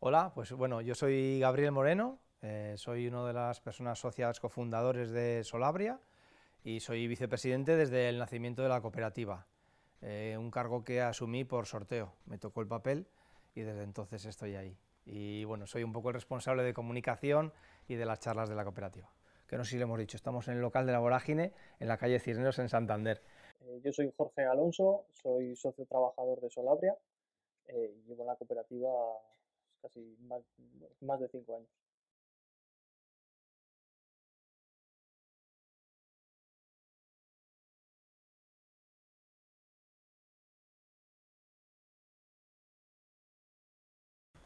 Hola, pues bueno, yo soy Gabriel Moreno, eh, soy una de las personas socias cofundadores de Solabria y soy vicepresidente desde el nacimiento de la cooperativa, eh, un cargo que asumí por sorteo, me tocó el papel y desde entonces estoy ahí. Y bueno, soy un poco el responsable de comunicación y de las charlas de la cooperativa. Que no sé si lo hemos dicho, estamos en el local de la Vorágine, en la calle Cisneros, en Santander. Eh, yo soy Jorge Alonso, soy socio trabajador de Solabria y llevo la cooperativa casi más, de cinco años.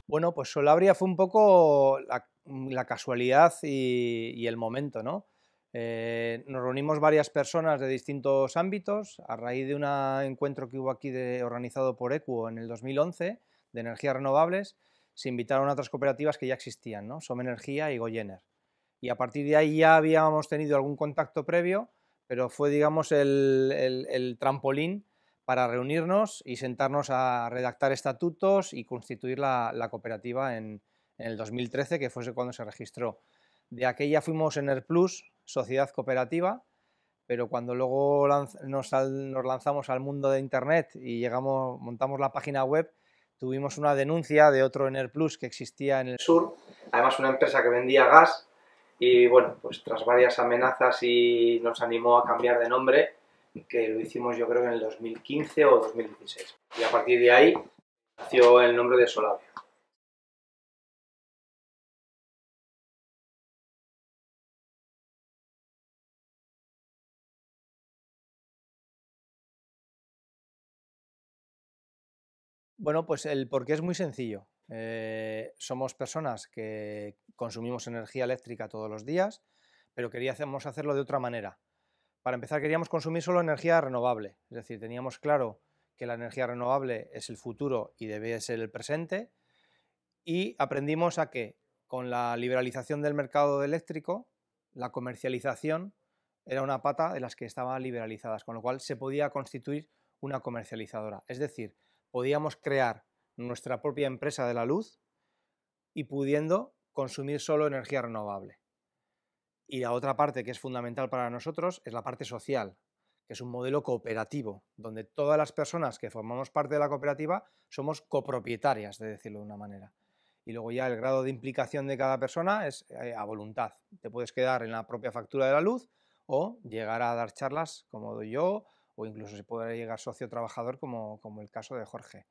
Bueno, pues Solabria fue un poco la, casualidad y, el momento, ¿no? Eh, nos reunimos varias personas de distintos ámbitos a raíz de un encuentro que hubo aquí organizado por ECUO en el 2011 de energías renovables se invitaron a otras cooperativas que ya existían, ¿no? Som Energía y Goyener. Y a partir de ahí ya habíamos tenido algún contacto previo, pero fue, digamos, el, trampolín para reunirnos y sentarnos a redactar estatutos y constituir la, cooperativa en, el 2013, que fue cuando se registró. De aquella fuimos en el Plus, sociedad cooperativa, pero cuando luego nos, nos lanzamos al mundo de Internet y llegamos, montamos la página web, Tuvimos una denuncia de otro Ener Plus que existía en el sur, además una empresa que vendía gas y bueno, pues tras varias amenazas y nos animó a cambiar de nombre, que lo hicimos yo creo en el 2015 o 2016. Y a partir de ahí nació el nombre de Solavia. Bueno, pues el porqué es muy sencillo. Eh, somos personas que consumimos energía eléctrica todos los días, pero queríamos hacerlo de otra manera. Para empezar, queríamos consumir solo energía renovable, es decir, teníamos claro que la energía renovable es el futuro y debe ser el presente, y aprendimos a que con la liberalización del mercado eléctrico, la comercialización era una pata de las que estaban liberalizadas, con lo cual se podía constituir una comercializadora. Es decir, podíamos crear nuestra propia empresa de la luz y pudiendo consumir solo energía renovable. Y la otra parte que es fundamental para nosotros es la parte social, que es un modelo cooperativo, donde todas las personas que formamos parte de la cooperativa somos copropietarias, de decirlo de una manera. Y luego ya el grado de implicación de cada persona es eh, a voluntad. Te puedes quedar en la propia factura de la luz o llegar a dar charlas como doy yo o incluso se podrá llegar socio trabajador como, como el caso de Jorge.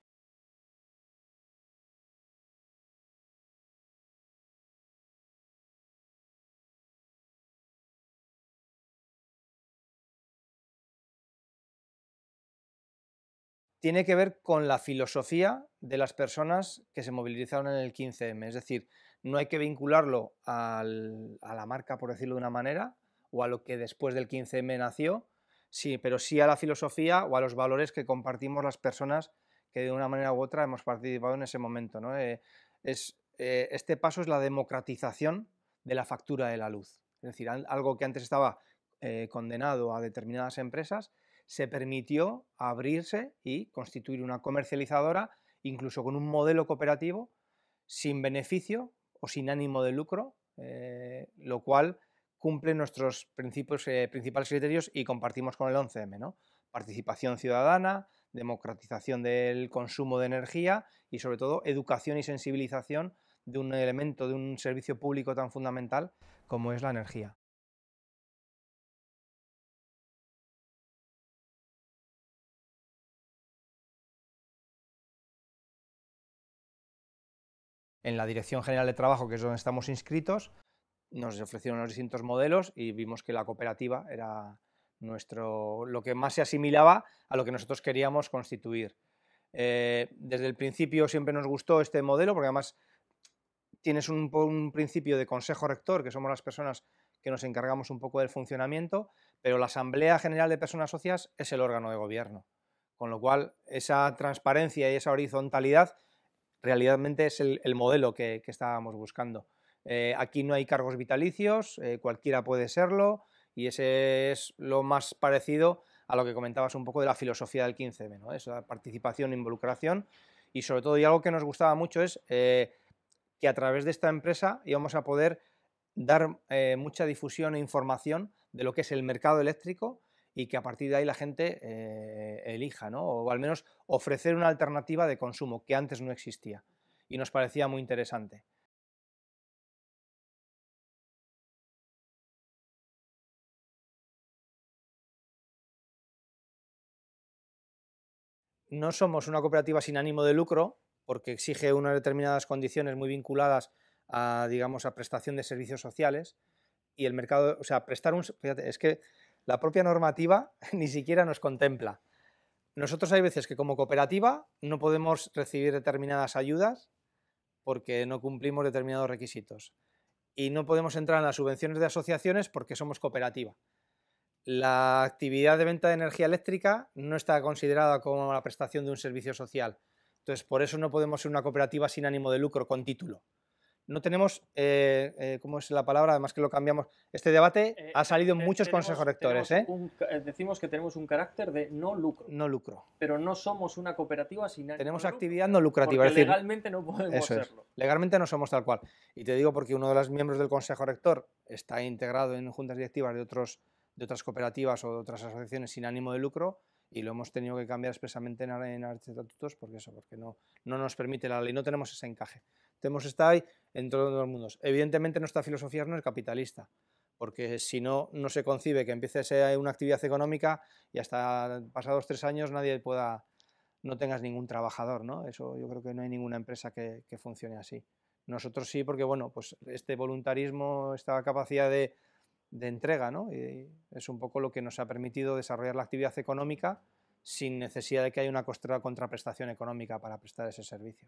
tiene que ver con la filosofía de las personas que se movilizaron en el 15M. Es decir, no hay que vincularlo a la marca, por decirlo de una manera, o a lo que después del 15M nació, sí, pero sí a la filosofía o a los valores que compartimos las personas que de una manera u otra hemos participado en ese momento. Eh, es, eh, este paso es la democratización de la factura de la luz. Es decir, algo que antes estaba eh, condenado a determinadas empresas, se permitió abrirse y constituir una comercializadora, incluso con un modelo cooperativo, sin beneficio o sin ánimo de lucro, lo cual cumple nuestros eh, principales criterios y compartimos con el 11M, Participación ciudadana, democratización del consumo de energía y sobre todo educación y sensibilización de un elemento, de un servicio público tan fundamental como es la energía. En la Dirección General de Trabajo, que es donde estamos inscritos, nos ofrecieron los distintos modelos y vimos que la cooperativa era nuestro, lo que más se asimilaba a lo que nosotros queríamos constituir. Eh, desde el principio siempre nos gustó este modelo porque además tienes un, principio de consejo rector, que somos las personas que nos encargamos un poco del funcionamiento, pero la Asamblea General de Personas Socias es el órgano de gobierno, con lo cual esa transparencia y esa horizontalidad realmente es el, modelo que estábamos buscando. Eh, aquí no hay cargos vitalicios, eh, cualquiera puede serlo, y ese es lo más parecido a lo que comentabas un poco de la filosofía del 15M, ¿no? esa participación e involucración. Y sobre todo, y algo que nos gustaba mucho es eh, que a través de esta empresa íbamos a poder dar mucha difusión e información de lo que es el mercado eléctrico y que a partir de ahí la gente elija, ¿no? o al menos ofrecer una alternativa de consumo que antes no existía. Y nos parecía muy interesante. no somos una cooperativa sin ánimo de lucro, porque exige unas determinadas condiciones muy vinculadas a, digamos, a prestación de servicios sociales y el mercado, o sea, prestar un, fíjate, es que la propia normativa ni siquiera nos contempla. Nosotros hay veces que como cooperativa no podemos recibir determinadas ayudas porque no cumplimos determinados requisitos y no podemos entrar en las subvenciones de asociaciones porque somos cooperativa la actividad de venta de energía eléctrica no está considerada como la prestación de un servicio social. Entonces, por eso no podemos ser una cooperativa sin ánimo de lucro, con título. No tenemos, eh, eh, ¿cómo es la palabra? Además que lo cambiamos. Este debate eh, ha salido en muchos consejos rectores. decimos que tenemos un carácter de no lucro. No lucro. Pero no somos una cooperativa sin ánimo Tenemos de lucro, actividad no lucrativa. legalmente no podemos serlo. Legalmente no somos tal cual. Y te digo porque uno de los miembros del consejo rector está integrado en juntas directivas de otros de otras cooperativas o de otras asociaciones sin ánimo de lucro y lo hemos tenido que cambiar expresamente en, en estatutos porque eso, porque no, no nos permite la ley, no tenemos ese encaje. Tenemos esta ahí en todos los mundos. Evidentemente nuestra filosofía no es capitalista, porque si no, no se concibe que empiece a una actividad económica y hasta pasados tres años nadie pueda, no tengas ningún trabajador, ¿no? Eso yo creo que no hay ninguna empresa que, que funcione así. Nosotros sí, porque bueno, pues este voluntarismo, esta capacidad de, de entrega, ¿no? es un poco lo que nos ha permitido desarrollar la actividad económica sin necesidad de que haya una contraprestación económica para prestar ese servicio.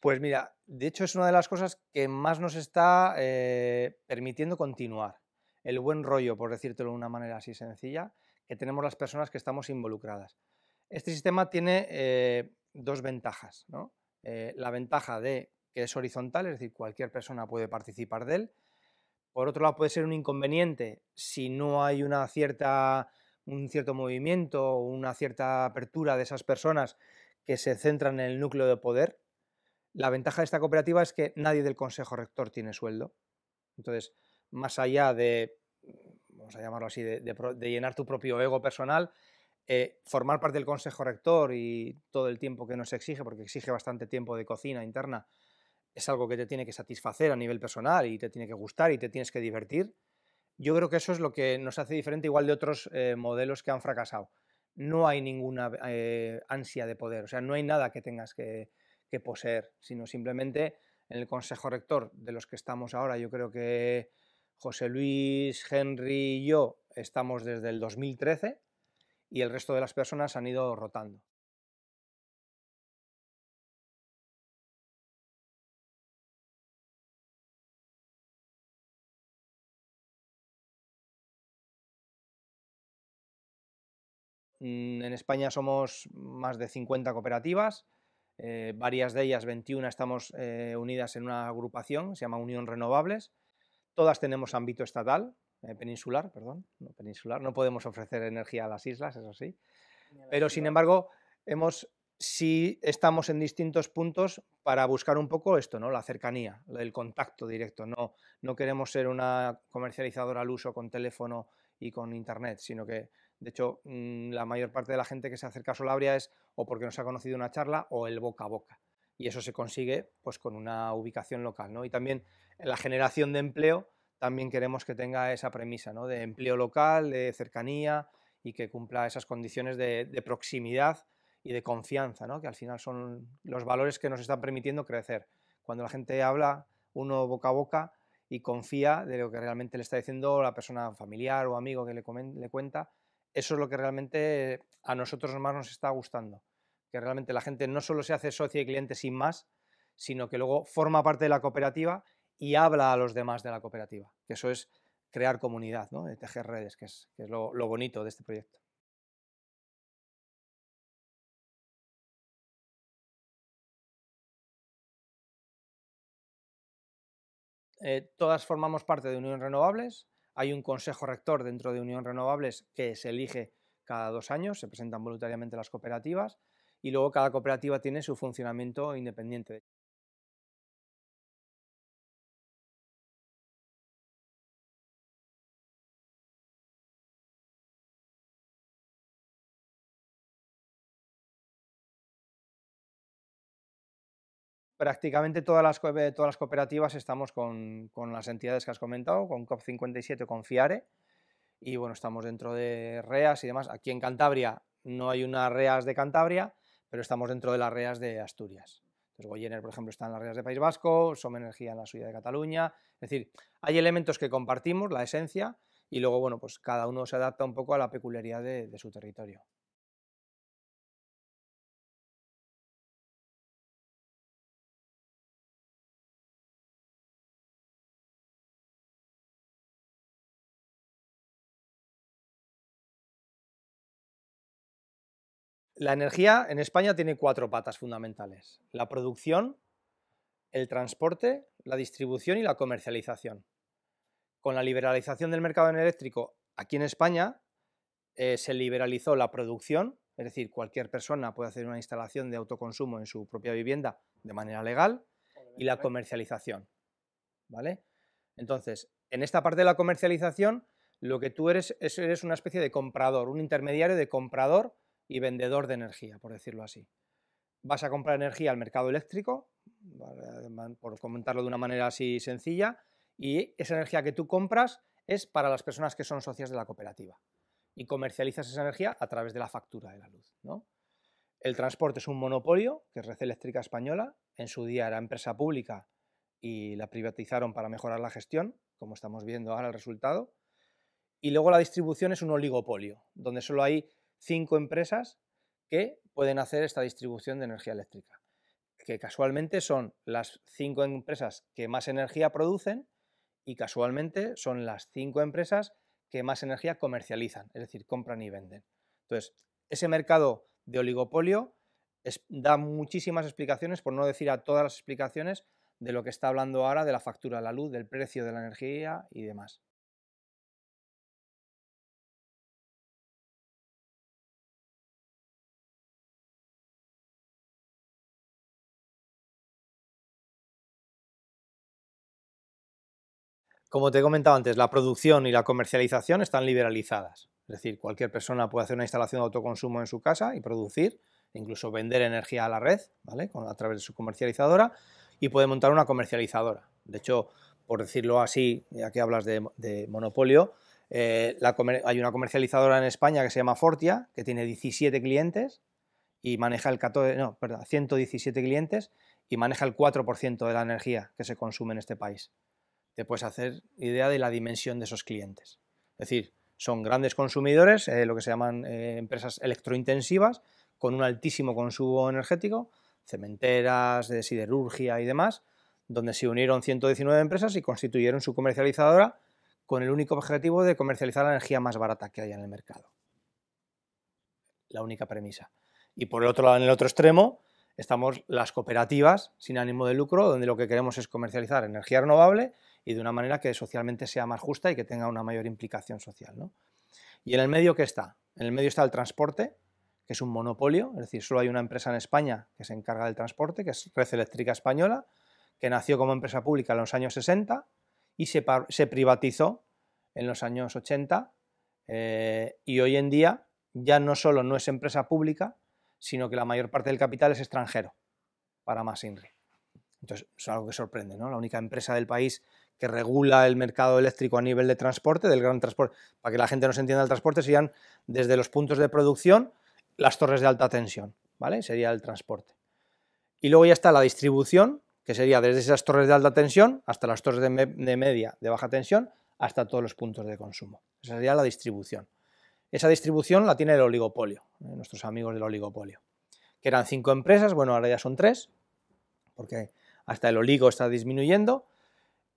Pues mira, de hecho es una de las cosas que más nos está eh, permitiendo continuar el buen rollo, por decírtelo de una manera así sencilla, que tenemos las personas que estamos involucradas. Este sistema tiene eh, dos ventajas. Eh, la ventaja de que es horizontal, es decir, cualquier persona puede participar de él. Por otro lado, puede ser un inconveniente si no hay una cierta, un cierto movimiento o una cierta apertura de esas personas que se centran en el núcleo de poder. La ventaja de esta cooperativa es que nadie del Consejo Rector tiene sueldo. Entonces, más allá de, vamos a llamarlo así, de, llenar tu propio ego personal, eh, formar parte del consejo rector y todo el tiempo que nos exige, porque exige bastante tiempo de cocina interna, es algo que te tiene que satisfacer a nivel personal y te tiene que gustar y te tienes que divertir. Yo creo que eso es lo que nos hace diferente igual de otros eh, modelos que han fracasado. No hay ninguna eh, ansia de poder, o sea, no hay nada que tengas que, que poseer, sino simplemente en el Consejo Rector de los que estamos ahora, yo creo que José Luis, Henry y yo estamos desde el 2013 y el resto de las personas han ido rotando. Mm, en España somos más de 50 cooperativas, eh, varias de ellas, 21, estamos eh, unidas en una agrupación, se llama Unión Renovables, Todas tenemos ámbito estatal, eh, peninsular, perdón, no peninsular. No podemos ofrecer energía a las islas, eso sí. Pero sin embargo, hemos, sí estamos en distintos puntos para buscar un poco esto, ¿no? La cercanía, el contacto directo. No, no queremos ser una comercializadora al uso con teléfono y con internet, sino que de hecho, mm, la mayor parte de la gente que se acerca a Solabria es o porque nos ha conocido una charla o el boca a boca. Y eso se consigue pues, con una ubicación local. Y también la generación de empleo también queremos que tenga esa premisa de empleo local, de cercanía y que cumpla esas condiciones de, proximidad y de confianza, que al final son los valores que nos están permitiendo crecer. Cuando la gente habla uno boca a boca y confía de lo que realmente le está diciendo la persona familiar o amigo que le, le cuenta, eso es lo que realmente a nosotros más nos está gustando. Que realmente la gente no solo se hace socio y cliente sin más, sino que luego forma parte de la cooperativa y habla a los demás de la cooperativa, que eso es crear comunidad, ¿no? de tejer redes, que es, lo, bonito de este proyecto. Eh, todas formamos parte de Unión Renovables. Hay un consejo rector dentro de Unión Renovables que se elige cada dos años, se presentan voluntariamente las cooperativas y luego cada cooperativa tiene su funcionamiento independiente. prácticamente todas las, eh, todas las cooperativas estamos con, las entidades que has comentado, con COP57, con FIARE, y bueno, estamos dentro de REAS y demás. Aquí en Cantabria no hay unas REAS de Cantabria, pero estamos dentro de las REAS de Asturias. Entonces, Goyener, por ejemplo, está en las REAS de País Vasco, Somenergía Energía en la suya de Cataluña. Es decir, hay elementos que compartimos, la esencia, y luego, bueno, pues cada uno se adapta un poco a la peculiaridad de su territorio. La energía en España tiene cuatro patas fundamentales. La producción, el transporte, la distribución y la comercialización. Con la liberalización del mercado eléctrico aquí en España eh, se liberalizó la producción, es decir, cualquier persona puede hacer una instalación de autoconsumo en su propia vivienda de manera legal y la comercialización. ¿Vale? Entonces, en esta parte de la comercialización, lo que tú eres es eres una especie de comprador, un intermediario de comprador y vendedor de energía, por decirlo así. Vas a comprar energía al mercado eléctrico, por comentarlo de una manera así sencilla, y esa energía que tú compras es para las personas que son socias de la cooperativa y comercializas esa energía a través de la factura de la luz. El transporte es un monopolio, que es Red Eléctrica Española, en su día era empresa pública y la privatizaron para mejorar la gestión, como estamos viendo ahora el resultado, y luego la distribución es un oligopolio, donde solo hay cinco empresas que pueden hacer esta distribución de energía eléctrica, que casualmente son las cinco empresas que más energía producen y casualmente son las cinco empresas que más energía comercializan, es decir, compran y venden. Entonces, ese mercado de oligopolio da muchísimas explicaciones, por no decir a todas las explicaciones, de lo que está hablando ahora de la factura de la luz, del precio de la energía y demás. como te he comentado antes, la producción y la comercialización están liberalizadas. Es decir, cualquier persona puede hacer una instalación de autoconsumo en su casa y producir, incluso vender energía a la red, ¿vale? A través de su comercializadora y puede montar una comercializadora. De hecho, por decirlo así, ya que hablas de, monopolio, eh, hay una comercializadora en España que se llama Fortia, que tiene 17 clientes y maneja el 14, 117 clientes y maneja el 4% de la energía que se consume en este país te puedes hacer idea de la dimensión de esos clientes. Es decir, son grandes consumidores, eh, lo que se llaman eh, empresas electrointensivas, con un altísimo consumo energético, cementeras, de eh, siderurgia y demás, donde se unieron 119 empresas y constituyeron su comercializadora con el único objetivo de comercializar la energía más barata que haya en el mercado. La única premisa. Y por el otro lado, en el otro extremo, estamos las cooperativas sin ánimo de lucro, donde lo que queremos es comercializar energía renovable y de una manera que socialmente sea más justa y que tenga una mayor implicación social. ¿Y en el medio qué está? En el medio está el transporte, que es un monopolio, es decir, solo hay una empresa en España que se encarga del transporte, que es Red Eléctrica Española, que nació como empresa pública en los años 60 y se, se privatizó en los años 80 eh, y hoy en día ya no solo no es empresa pública, sino que la mayor parte del capital es extranjero para más INRI. Entonces, es algo que sorprende, ¿no? La única empresa del país que regula el mercado eléctrico a nivel de transporte, del gran transporte, para que la gente no se entienda el transporte, serían desde los puntos de producción las torres de alta tensión, ¿vale? Sería el transporte. Y luego ya está la distribución, que sería desde esas torres de alta tensión hasta las torres de, media, de baja tensión, hasta todos los puntos de consumo. Esa sería la distribución. Esa distribución la tiene el oligopolio, ¿eh? nuestros amigos del oligopolio, que eran cinco empresas, bueno, ahora ya son tres, porque hasta el oligo está disminuyendo,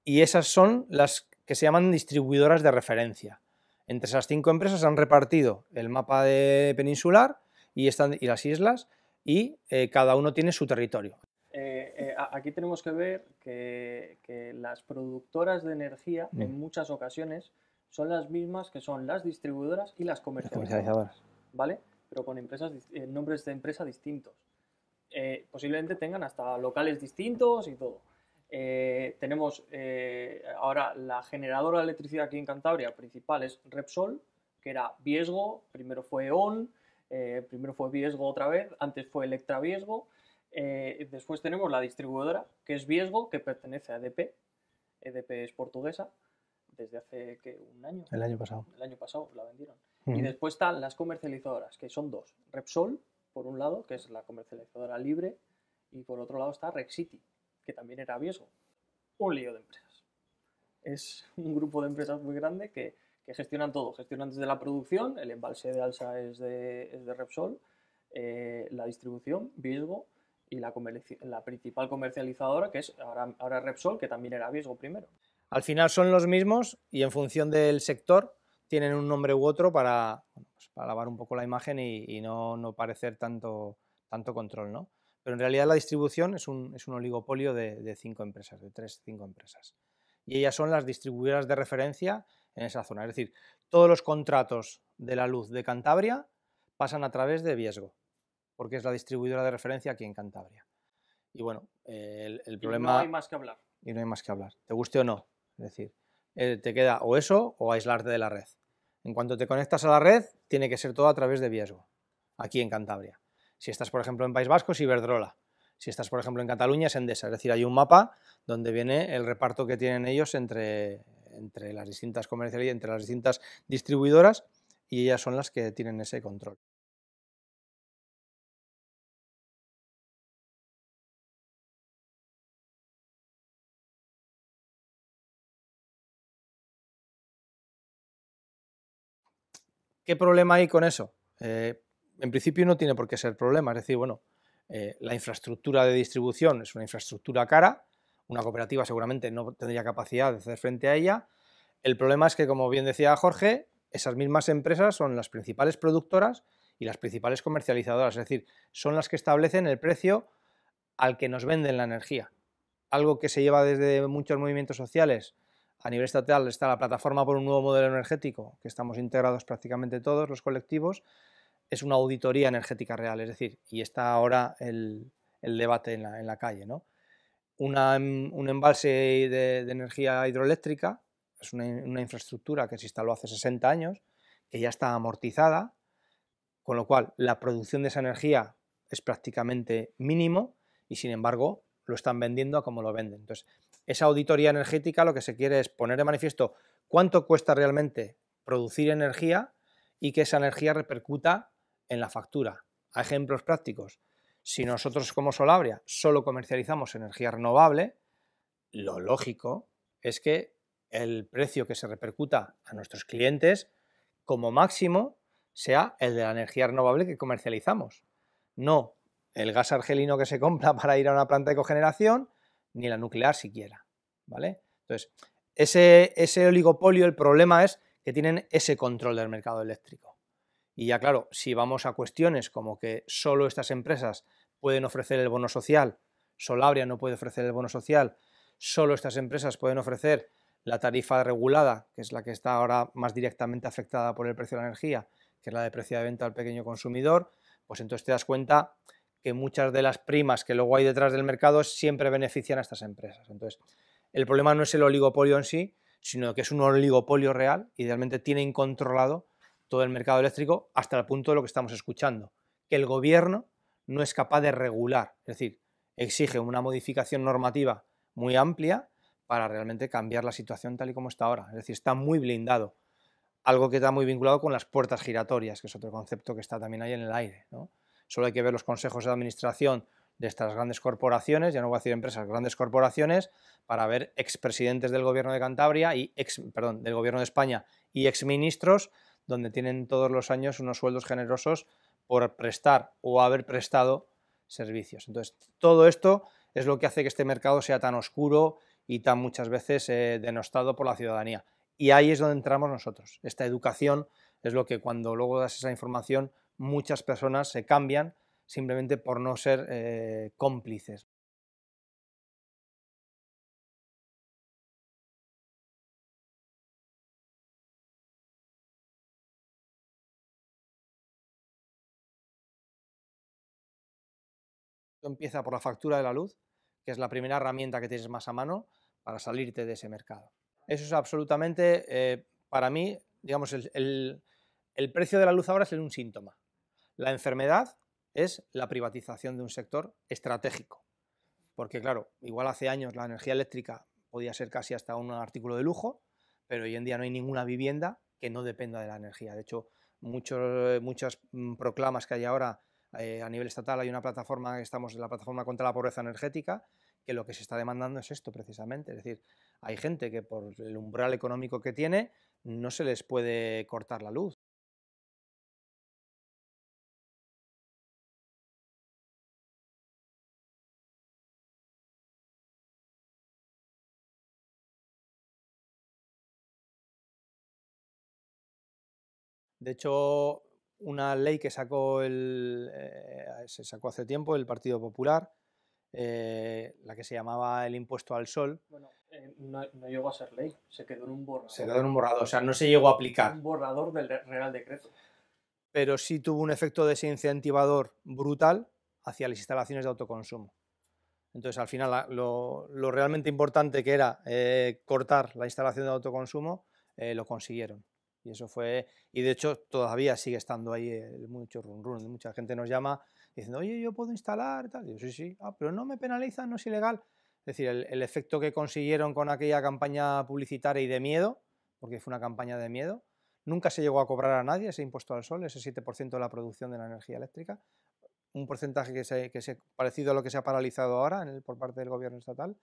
y esas son las que se llaman distribuidoras de referencia. Entre esas cinco empresas han repartido el mapa de peninsular y, están, y las islas y eh, cada uno tiene su territorio. Eh, eh, aquí tenemos que ver que, las productoras de energía en mm. muchas ocasiones son las mismas que son las distribuidoras y las comercializadoras. ¿Vale? Pero con empresas, nombres de empresa distintos. posiblemente tengan hasta locales distintos y todo. Eh, tenemos eh, ahora la generadora de electricidad aquí en Cantabria principal es Repsol, que era Viesgo, primero fue E.ON, eh, primero fue Viesgo otra vez, antes fue Electra Viesgo. después tenemos la distribuidora, que es Viesgo, que pertenece a EDP. EDP es portuguesa, desde hace un año. El año pasado. El año pasado la vendieron. Y después están las comercializadoras, que son dos. Repsol, por un lado, que es la comercializadora libre, y por otro lado está Rexity, que también era Viesgo, un lío de empresas. Es un grupo de empresas muy grande que, que gestionan todo, gestionan de la producción, el embalse de Alsa es de, Repsol, eh, la distribución, Viesgo, y la, principal comercializadora, que es ahora, Repsol, que también era Viesgo primero. Al final son los mismos y en función del sector tienen un nombre u otro para, pues lavar un poco la imagen y, no, no, parecer tanto, tanto control, ¿no? Pero en realidad la distribución es un, es un oligopolio de, cinco empresas, de tres, cinco empresas. Y ellas son las distribuidoras de referencia en esa zona. Es decir, todos los contratos de la luz de Cantabria pasan a través de Viesgo, porque es la distribuidora de referencia aquí en Cantabria. Y bueno, el, problema... Y no hay más que hablar. Y no hay más que hablar, te guste o no. Es decir, eh, te queda o eso o aislarte de la red. En cuanto te conectas a la red, tiene que ser todo a través de Viesgo, aquí en Cantabria. Si estás, por ejemplo, en País Vasco, es Iberdrola. Si estás, por ejemplo, en Cataluña, es Endesa. Es decir, hay un mapa donde viene el reparto que tienen ellos entre, entre las distintas comerciales y entre las distintas distribuidoras y ellas son las que tienen ese control. ¿Qué problema hay con eso? Eh, en principio no tiene por qué ser problema. Es decir, bueno, eh, la infraestructura de distribución es una infraestructura cara, una cooperativa seguramente no tendría capacidad de hacer frente a ella. El problema es que, como bien decía Jorge, esas mismas empresas son las principales productoras y las principales comercializadoras, es decir, son las que establecen el precio al que nos venden la energía. Algo que se lleva desde muchos movimientos sociales. A nivel estatal está la plataforma por un nuevo modelo energético, que estamos integrados prácticamente todos los colectivos, es una auditoría energética real, es decir, y está ahora el, debate en la, calle, ¿no? un embalse de, energía hidroeléctrica, es una, infraestructura que se instaló hace 60 años, que ya está amortizada, con lo cual la producción de esa energía es prácticamente mínimo y sin embargo lo están vendiendo a como lo venden. Entonces, esa auditoría energética lo que se quiere es poner de manifiesto cuánto cuesta realmente producir energía y que esa energía repercuta en la factura. A ejemplos prácticos, si nosotros como Solabria solo comercializamos energía renovable, lo lógico es que el precio que se repercuta a nuestros clientes como máximo sea el de la energía renovable que comercializamos, no el gas argelino que se compra para ir a una planta de cogeneración, ni la nuclear siquiera, ¿vale? Entonces, ese oligopolio, el problema es que tienen ese control del mercado eléctrico. Y ya claro, si vamos a cuestiones como que solo estas empresas pueden ofrecer el bono social, Solabria no puede ofrecer el bono social, solo estas empresas pueden ofrecer la tarifa regulada, que es la que está ahora más directamente afectada por el precio de la energía, que es la de precio de venta al pequeño consumidor, pues entonces te das cuenta que muchas de las primas que luego hay detrás del mercado siempre benefician a estas empresas. Entonces, el problema no es el oligopolio en sí, sino que es un oligopolio real, idealmente tiene incontrolado, todo el mercado eléctrico hasta el punto de lo que estamos escuchando, que el gobierno no es capaz de regular, es decir, exige una modificación normativa muy amplia para realmente cambiar la situación tal y como está ahora, es decir, está muy blindado, algo que está muy vinculado con las puertas giratorias, que es otro concepto que está también ahí en el aire. Solo hay que ver los consejos de administración de estas grandes corporaciones, ya no voy a decir empresas, grandes corporaciones, para ver expresidentes del gobierno de Cantabria y ex, perdón, del gobierno de España y exministros donde tienen todos los años unos sueldos generosos por prestar o haber prestado servicios. Entonces, todo esto es lo que hace que este mercado sea tan oscuro y tan muchas veces eh, denostado por la ciudadanía. Y ahí es donde entramos nosotros. Esta educación es lo que cuando luego das esa información, muchas personas se cambian simplemente por no ser eh, cómplices. Empieza por la factura de la luz, que es la primera herramienta que tienes más a mano para salirte de ese mercado. Eso es absolutamente, eh, para mí, digamos, el, precio de la luz ahora es un síntoma. La enfermedad es la privatización de un sector estratégico. Porque claro, igual hace años la energía eléctrica podía ser casi hasta un artículo de lujo, pero hoy en día no hay ninguna vivienda que no dependa de la energía. De hecho, muchas mm, proclamas que hay ahora eh, a nivel estatal hay una plataforma, estamos en la plataforma contra la pobreza energética, que lo que se está demandando es esto precisamente. Es decir, hay gente que por el umbral económico que tiene no se les puede cortar la luz. De hecho, una ley que sacó el, eh, se sacó hace tiempo el Partido Popular, eh, la que se llamaba el impuesto al sol. Bueno, eh, no, llegó a ser ley, se quedó en un borrador. Se quedó en un borrador, o sea, no se llegó a aplicar. Un borrador del Real Decreto. Pero sí tuvo un efecto desincentivador brutal hacia las instalaciones de autoconsumo. Entonces, al final, lo realmente importante que era cortar la instalación de autoconsumo, lo consiguieron. Y eso fue, y de hecho todavía sigue estando ahí mucho run mucha gente nos llama diciendo, oye, yo puedo instalar, tal, sí, sí, ah, pero no me penalizan, no es ilegal. Es decir, el, efecto que consiguieron con aquella campaña publicitaria y de miedo, porque fue una campaña de miedo, nunca se llegó a cobrar a nadie ese impuesto al sol, ese 7% de la producción de la energía eléctrica, un porcentaje que se, parecido a lo que se ha paralizado ahora por parte del gobierno estatal.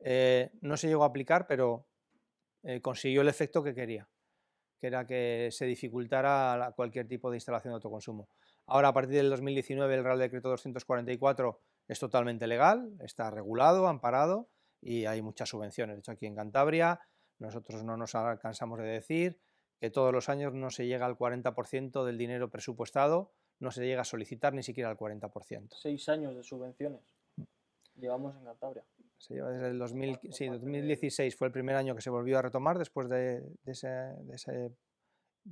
Eh, no se llegó a aplicar, pero eh, consiguió el efecto que quería que era que se dificultara cualquier tipo de instalación de autoconsumo. Ahora, a partir del 2019, el Real Decreto 244 es totalmente legal, está regulado, amparado y hay muchas subvenciones. De hecho, aquí en Cantabria nosotros no nos alcanzamos de decir que todos los años no se llega al 40% del dinero presupuestado, no se llega a solicitar ni siquiera al 40%. Seis años de subvenciones llevamos en Cantabria se lleva desde el sí, 2016 fue el primer año que se volvió a retomar después de, ese, de ese,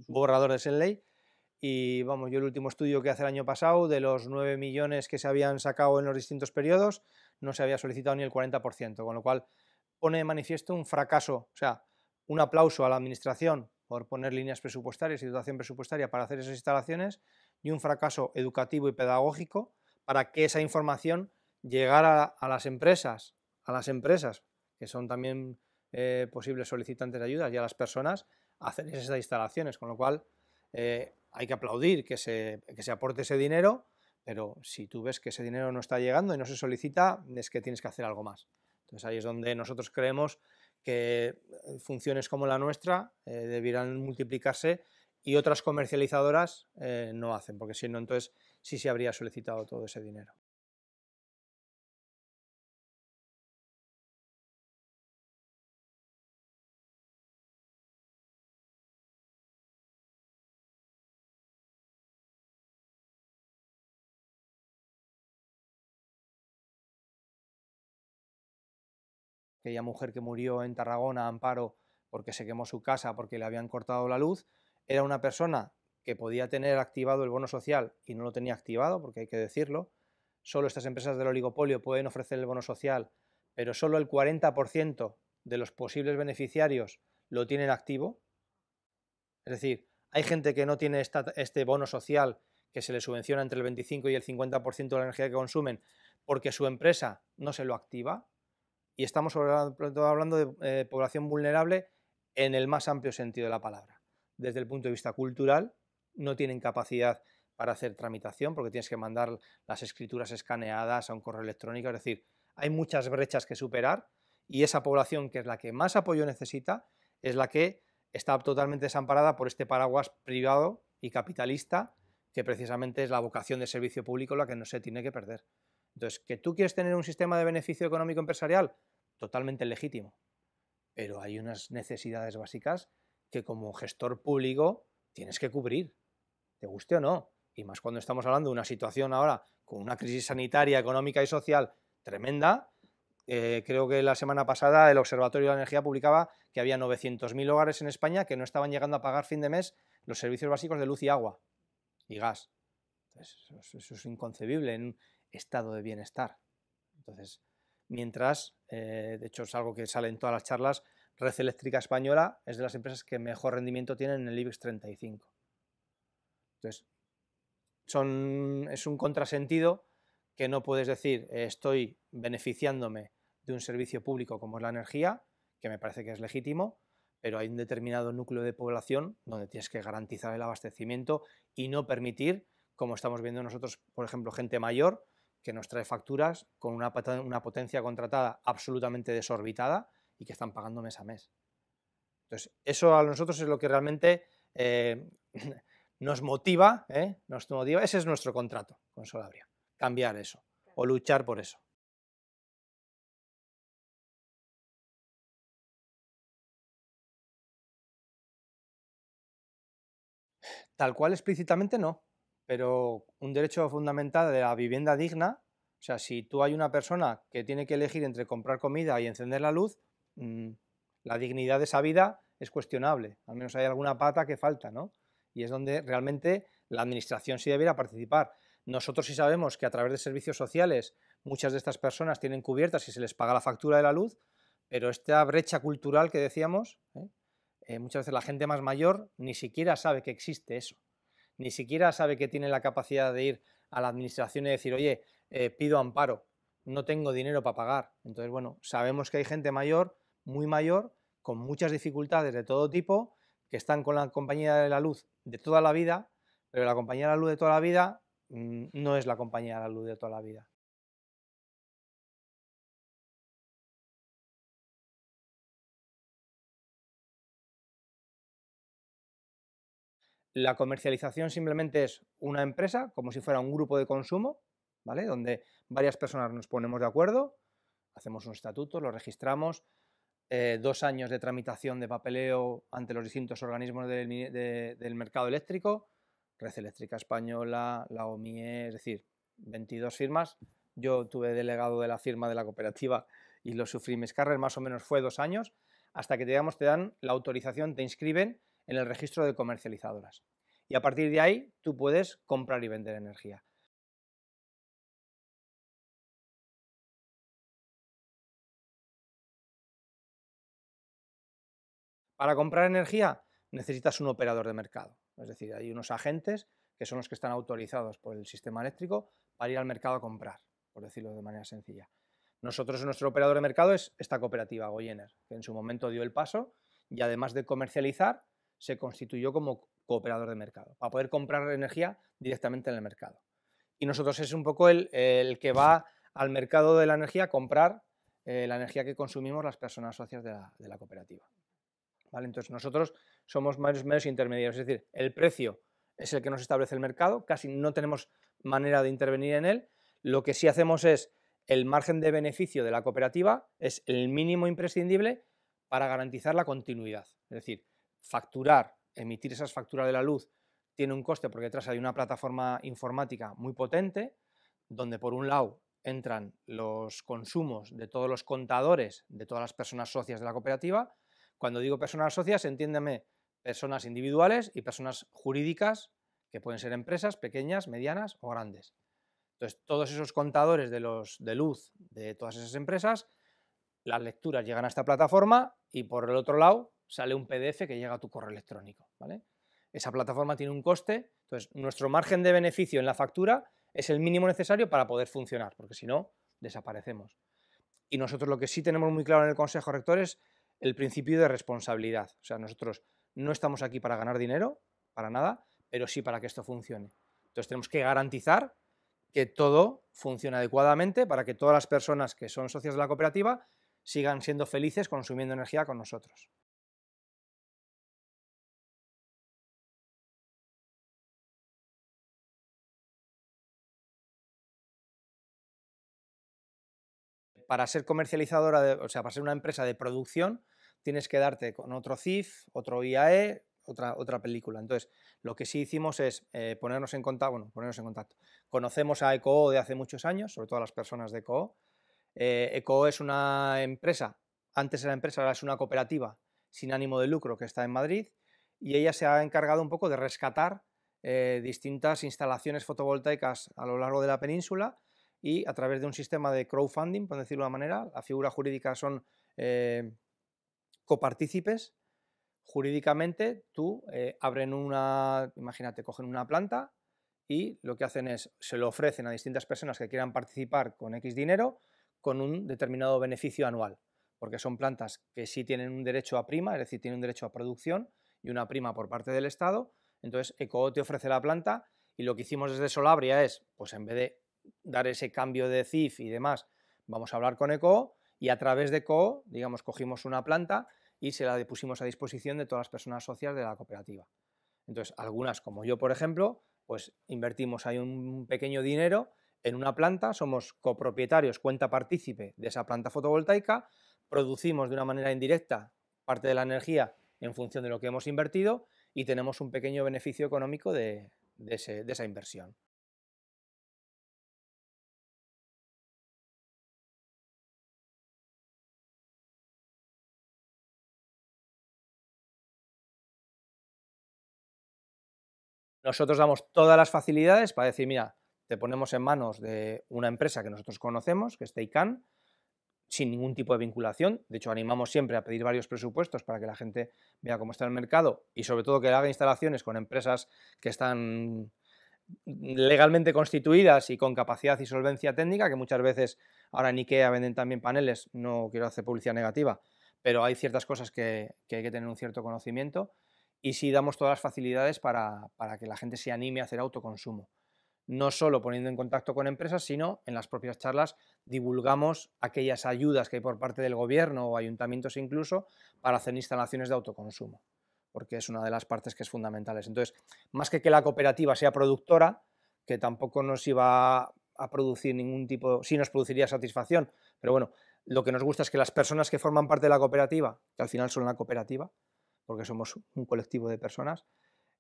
borrador de esa ley. Y vamos, yo el último estudio que hace el año pasado, de los 9 millones que se habían sacado en los distintos periodos, no se había solicitado ni el 40%, con lo cual pone de manifiesto un fracaso, o sea, un aplauso a la administración por poner líneas presupuestarias y dotación presupuestaria para hacer esas instalaciones y un fracaso educativo y pedagógico para que esa información llegara a las empresas a las empresas, que son también eh, posibles solicitantes de ayudas, y a las personas a hacer esas instalaciones, con lo cual eh, hay que aplaudir que se, se aporte ese dinero, pero si tú ves que ese dinero no está llegando y no se solicita, es que tienes que hacer algo más. Entonces ahí es donde nosotros creemos que eh, funciones como la nuestra deberán multiplicarse y otras comercializadoras no hacen, porque si no, entonces sí se habría solicitado todo ese dinero. aquella mujer que murió en Tarragona, Amparo, porque se quemó su casa, porque le habían cortado la luz, era una persona que podía tener activado el bono social y no lo tenía activado, porque hay que decirlo, solo estas empresas del oligopolio pueden ofrecer el bono social, pero solo el 40% de los posibles beneficiarios lo tienen activo. Es decir, hay gente que no tiene este bono social que se le subvenciona entre el 25 y el 50% de la energía que consumen porque su empresa no se lo activa y estamos hablando de eh, población vulnerable en el más amplio sentido de la palabra. Desde el punto de vista cultural, no tienen capacidad para hacer tramitación porque tienes que mandar las escrituras escaneadas a un correo electrónico, es decir, hay muchas brechas que superar y esa población que es la que más apoyo necesita es la que está totalmente desamparada por este paraguas privado y capitalista que precisamente es la vocación de servicio público la que no se tiene que perder. Entonces, que tú quieres tener un sistema de beneficio económico empresarial, totalmente legítimo, pero hay unas necesidades básicas que como gestor público tienes que cubrir, te guste o no, y más cuando estamos hablando de una situación ahora con una crisis sanitaria, económica y social tremenda, eh, creo que la semana pasada el Observatorio de la Energía publicaba que había 900.000 hogares en España que no estaban llegando a pagar fin de mes los servicios básicos de luz y agua y gas. eso, es inconcebible en, estado de bienestar. Entonces, mientras, eh, de hecho es algo que sale en todas las charlas, Red Eléctrica Española es de las empresas que mejor rendimiento tienen en el IBEX 35. Entonces, es un contrasentido que no puedes decir eh, estoy beneficiándome de un servicio público como es la energía, que me parece que es legítimo, pero hay un determinado núcleo de población donde tienes que garantizar el abastecimiento y no permitir, como estamos viendo nosotros, por ejemplo, gente mayor que nos trae facturas con una, potencia contratada absolutamente desorbitada y que están pagando mes a mes. Entonces, eso a nosotros es lo que realmente eh, nos motiva, ¿eh? nos motiva, ese es nuestro contrato con Solabria, cambiar eso o luchar por eso. Tal cual explícitamente no, pero un derecho fundamental de la vivienda digna, o sea, si tú hay una persona que tiene que elegir entre comprar comida y encender la luz, mm, la dignidad de esa vida es cuestionable, al menos hay alguna pata que falta, ¿no? Y es donde realmente la administración sí debiera participar. Nosotros sí sabemos que a través de servicios sociales muchas de estas personas tienen cubiertas y se les paga la factura de la luz, pero esta brecha cultural que decíamos, ¿eh? Eh, muchas veces la gente más mayor ni siquiera sabe que existe eso ni siquiera sabe que tiene la capacidad de ir a la administración y decir, oye, eh, pido amparo, no tengo dinero para pagar. Entonces, bueno, sabemos que hay gente mayor, muy mayor, con muchas dificultades de todo tipo, que están con la compañía de la luz de toda la vida, pero la compañía de la luz de toda la vida mm, no es la compañía de la luz de toda la vida. La comercialización simplemente es una empresa, como si fuera un grupo de consumo, ¿vale? Donde varias personas nos ponemos de acuerdo, hacemos un estatuto, lo registramos, eh, dos años de tramitación de papeleo ante los distintos organismos del, mercado eléctrico, Red Eléctrica Española, la OMIE, es decir, 22 firmas. Yo tuve delegado de la firma de la cooperativa y lo sufrí mis carreras, más o menos fue dos años, hasta que digamos, te dan la autorización, te inscriben en el registro de comercializadoras. Y a partir de ahí tú puedes comprar y vender energía. Para comprar energía necesitas un operador de mercado, es decir, hay unos agentes que son los que están autorizados por el sistema eléctrico para ir al mercado a comprar, por decirlo de manera sencilla. Nosotros, nuestro operador de mercado es esta cooperativa Goyener, que en su momento dio el paso y además de comercializar, se constituyó como cooperador de mercado, para poder comprar energía directamente en el mercado. Y nosotros es un poco el, que va al mercado de la energía a comprar eh, la energía que consumimos las personas socias de la, cooperativa. ¿Vale? Entonces nosotros somos medios intermediarios, es decir, el precio es el que nos establece el mercado, casi no tenemos manera de intervenir en él, lo que sí hacemos es el margen de beneficio de la cooperativa es el mínimo imprescindible para garantizar la continuidad, es decir, facturar, emitir esas facturas de la luz, tiene un coste porque detrás hay una plataforma informática muy potente, donde por un lado entran los consumos de todos los contadores de todas las personas socias de la cooperativa. Cuando digo personas socias, entiéndeme personas individuales y personas jurídicas, que pueden ser empresas pequeñas, medianas o grandes. Entonces, todos esos contadores de, los, de luz de todas esas empresas, las lecturas llegan a esta plataforma y por el otro lado, sale un PDF que llega a tu correo electrónico. ¿vale? Esa plataforma tiene un coste, entonces nuestro margen de beneficio en la factura es el mínimo necesario para poder funcionar, porque si no, desaparecemos. Y nosotros lo que sí tenemos muy claro en el Consejo Rector es el principio de responsabilidad. O sea, nosotros no estamos aquí para ganar dinero, para nada, pero sí para que esto funcione. Entonces tenemos que garantizar que todo funcione adecuadamente para que todas las personas que son socias de la cooperativa sigan siendo felices consumiendo energía con nosotros. para ser comercializadora, o sea, para ser una empresa de producción, tienes que darte con otro CIF, otro IAE, otra, otra película. Entonces, lo que sí hicimos es eh, ponernos en contacto, bueno, ponernos en contacto. Conocemos a ECOO de hace muchos años, sobre todo a las personas de ECOO. Eh, ECOO es una empresa, antes era empresa, ahora es una cooperativa sin ánimo de lucro que está en Madrid y ella se ha encargado un poco de rescatar eh, distintas instalaciones fotovoltaicas a lo largo de la península y a través de un sistema de crowdfunding, por decirlo de una manera, la figura jurídica son eh, copartícipes, jurídicamente tú eh, abren una, imagínate, cogen una planta y lo que hacen es, se lo ofrecen a distintas personas que quieran participar con X dinero con un determinado beneficio anual, porque son plantas que sí tienen un derecho a prima, es decir, tienen un derecho a producción y una prima por parte del Estado, entonces ECO te ofrece la planta y lo que hicimos desde Solabria es, pues en vez de dar ese cambio de CIF y demás, vamos a hablar con ECO y a través de ECO, digamos, cogimos una planta y se la pusimos a disposición de todas las personas sociales de la cooperativa. Entonces, algunas, como yo, por ejemplo, pues invertimos ahí un pequeño dinero en una planta, somos copropietarios, cuenta partícipe de esa planta fotovoltaica, producimos de una manera indirecta parte de la energía en función de lo que hemos invertido y tenemos un pequeño beneficio económico de esa inversión. Nosotros damos todas las facilidades para decir, mira, te ponemos en manos de una empresa que nosotros conocemos, que es Teican, sin ningún tipo de vinculación. De hecho, animamos siempre a pedir varios presupuestos para que la gente vea cómo está el mercado y sobre todo que haga instalaciones con empresas que están legalmente constituidas y con capacidad y solvencia técnica, que muchas veces ahora en IKEA venden también paneles, no quiero hacer publicidad negativa, pero hay ciertas cosas que hay que tener un cierto conocimiento y si damos todas las facilidades para, que la gente se anime a hacer autoconsumo. No solo poniendo en contacto con empresas, sino en las propias charlas divulgamos aquellas ayudas que hay por parte del gobierno o ayuntamientos incluso para hacer instalaciones de autoconsumo, porque es una de las partes que es fundamentales. Entonces, más que que la cooperativa sea productora, que tampoco nos iba a producir ningún tipo, sí nos produciría satisfacción, pero bueno, lo que nos gusta es que las personas que forman parte de la cooperativa, que al final son una cooperativa, porque somos un colectivo de personas,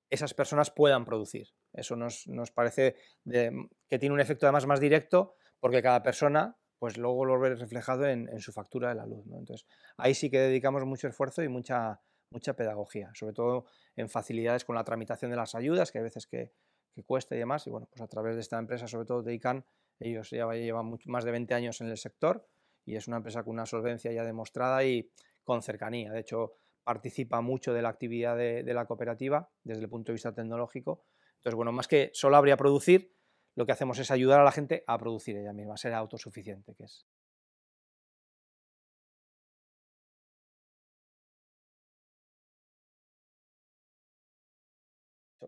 esas personas puedan producir. Eso nos, nos parece que tiene un efecto además más directo porque cada persona pues luego lo ve reflejado en, su factura de la luz. Entonces, ahí sí que dedicamos mucho esfuerzo y mucha, mucha pedagogía, sobre todo en facilidades con la tramitación de las ayudas, que hay veces que, cuesta y demás, y bueno, pues a través de esta empresa sobre todo de ICANN, ellos ya llevan más de 20 años en el sector y es una empresa con una solvencia ya demostrada y con cercanía. De hecho, participa mucho de la actividad de, la cooperativa desde el punto de vista tecnológico. Entonces, bueno, más que solo habría producir, lo que hacemos es ayudar a la gente a producir ella misma, a ser autosuficiente, que es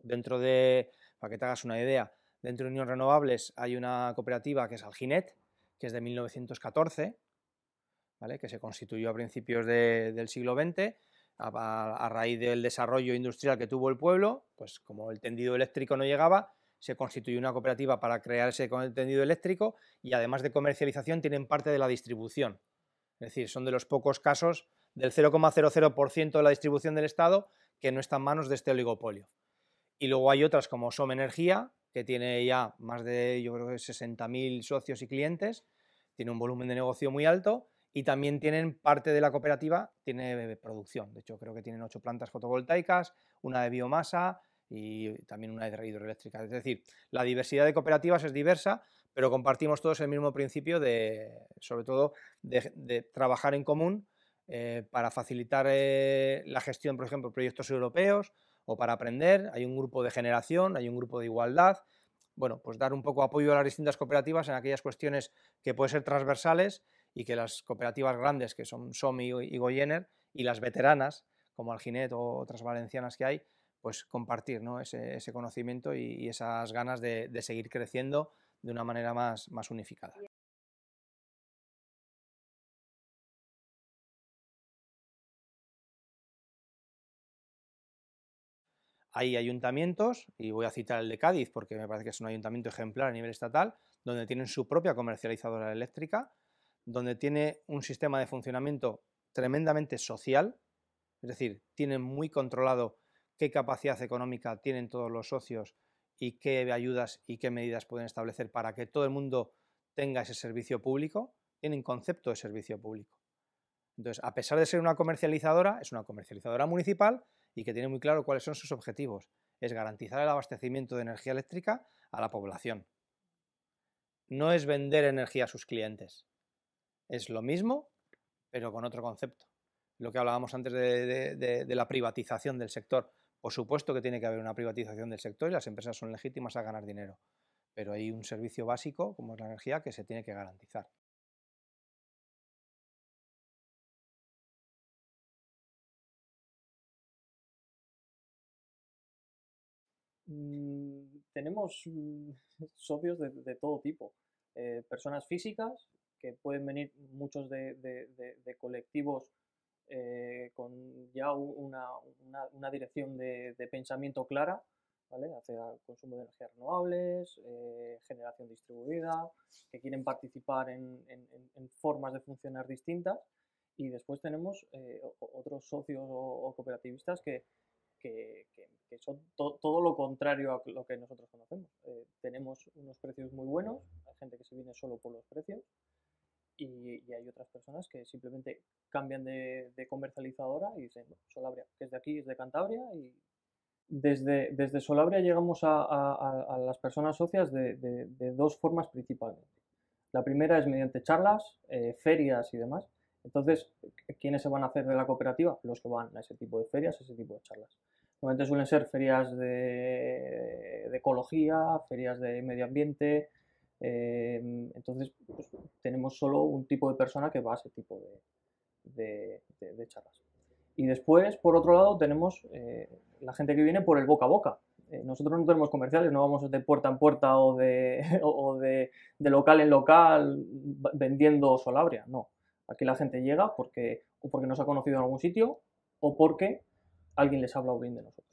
Dentro de, para que te hagas una idea, dentro de Unión Renovables hay una cooperativa que es Alginet, que es de 1914, ¿vale? que se constituyó a principios del siglo XX a, raíz del desarrollo industrial que tuvo el pueblo, pues como el tendido eléctrico no llegaba, se constituyó una cooperativa para crearse con el tendido eléctrico y además de comercialización tienen parte de la distribución. Es decir, son de los pocos casos del 0,00% de la distribución del Estado que no está en manos de este oligopolio. Y luego hay otras como Somenergía, Energía, que tiene ya más de, yo creo 60.000 socios y clientes, tiene un volumen de negocio muy alto y también tienen parte de la cooperativa, tiene producción. De hecho, creo que tienen ocho plantas fotovoltaicas, una de biomasa y también una de hidroeléctrica. Es decir, la diversidad de cooperativas es diversa, pero compartimos todos el mismo principio de, sobre todo, de, trabajar en común eh, para facilitar eh, la gestión, por ejemplo, proyectos europeos o para aprender. Hay un grupo de generación, hay un grupo de igualdad. Bueno, pues dar un poco apoyo a las distintas cooperativas en aquellas cuestiones que pueden ser transversales y que las cooperativas grandes, que son SOMI y Goyener, y las veteranas, como Alginet o otras valencianas que hay, pues compartir ese, conocimiento y, esas ganas de, seguir creciendo de una manera más, más unificada. hay ayuntamientos, y voy a citar el de Cádiz porque me parece que es un ayuntamiento ejemplar a nivel estatal, donde tienen su propia comercializadora eléctrica donde tiene un sistema de funcionamiento tremendamente social, es decir, tiene muy controlado qué capacidad económica tienen todos los socios y qué ayudas y qué medidas pueden establecer para que todo el mundo tenga ese servicio público, tienen concepto de servicio público. Entonces, a pesar de ser una comercializadora, es una comercializadora municipal y que tiene muy claro cuáles son sus objetivos. Es garantizar el abastecimiento de energía eléctrica a la población. No es vender energía a sus clientes, es lo mismo, pero con otro concepto. Lo que hablábamos antes de, la privatización del sector. Por supuesto que tiene que haber una privatización del sector y las empresas son legítimas a ganar dinero, pero hay un servicio básico, como es la energía, que se tiene que garantizar. Mm, tenemos mm, socios de, todo tipo, eh, personas físicas que pueden venir muchos de, de, colectivos eh, con ya una, una, dirección de, pensamiento clara, ¿vale? hacia el consumo de energías renovables, eh, generación distribuida, que quieren participar en, en, formas de funcionar distintas. Y después tenemos eh, otros socios o, cooperativistas que, que, que, son todo lo contrario a lo que nosotros conocemos. tenemos unos precios muy buenos, hay gente que se viene solo por los precios, y, hay otras personas que simplemente cambian de, comercializadora y dicen, Solabria, que es de aquí, es de Cantabria. Y desde, desde Solabria llegamos a, las personas socias de, dos formas principalmente. La primera es mediante charlas, eh, ferias y demás. Entonces, ¿quiénes se van a hacer de la cooperativa? Los que van a ese tipo de ferias, a ese tipo de charlas. Normalmente suelen ser ferias de ecología, ferias de medio ambiente, Em, entonces, pues, tenemos solo un tipo de persona que va a ese tipo de, charlas. Y después, por otro lado, tenemos eh, la gente que viene por el boca a boca. Eh, nosotros no tenemos comerciales, no vamos de puerta en puerta o de, local en local vendiendo Solabria, no. Aquí la gente llega porque, o porque nos ha conocido en algún sitio o porque alguien les ha hablado bien de nosotros.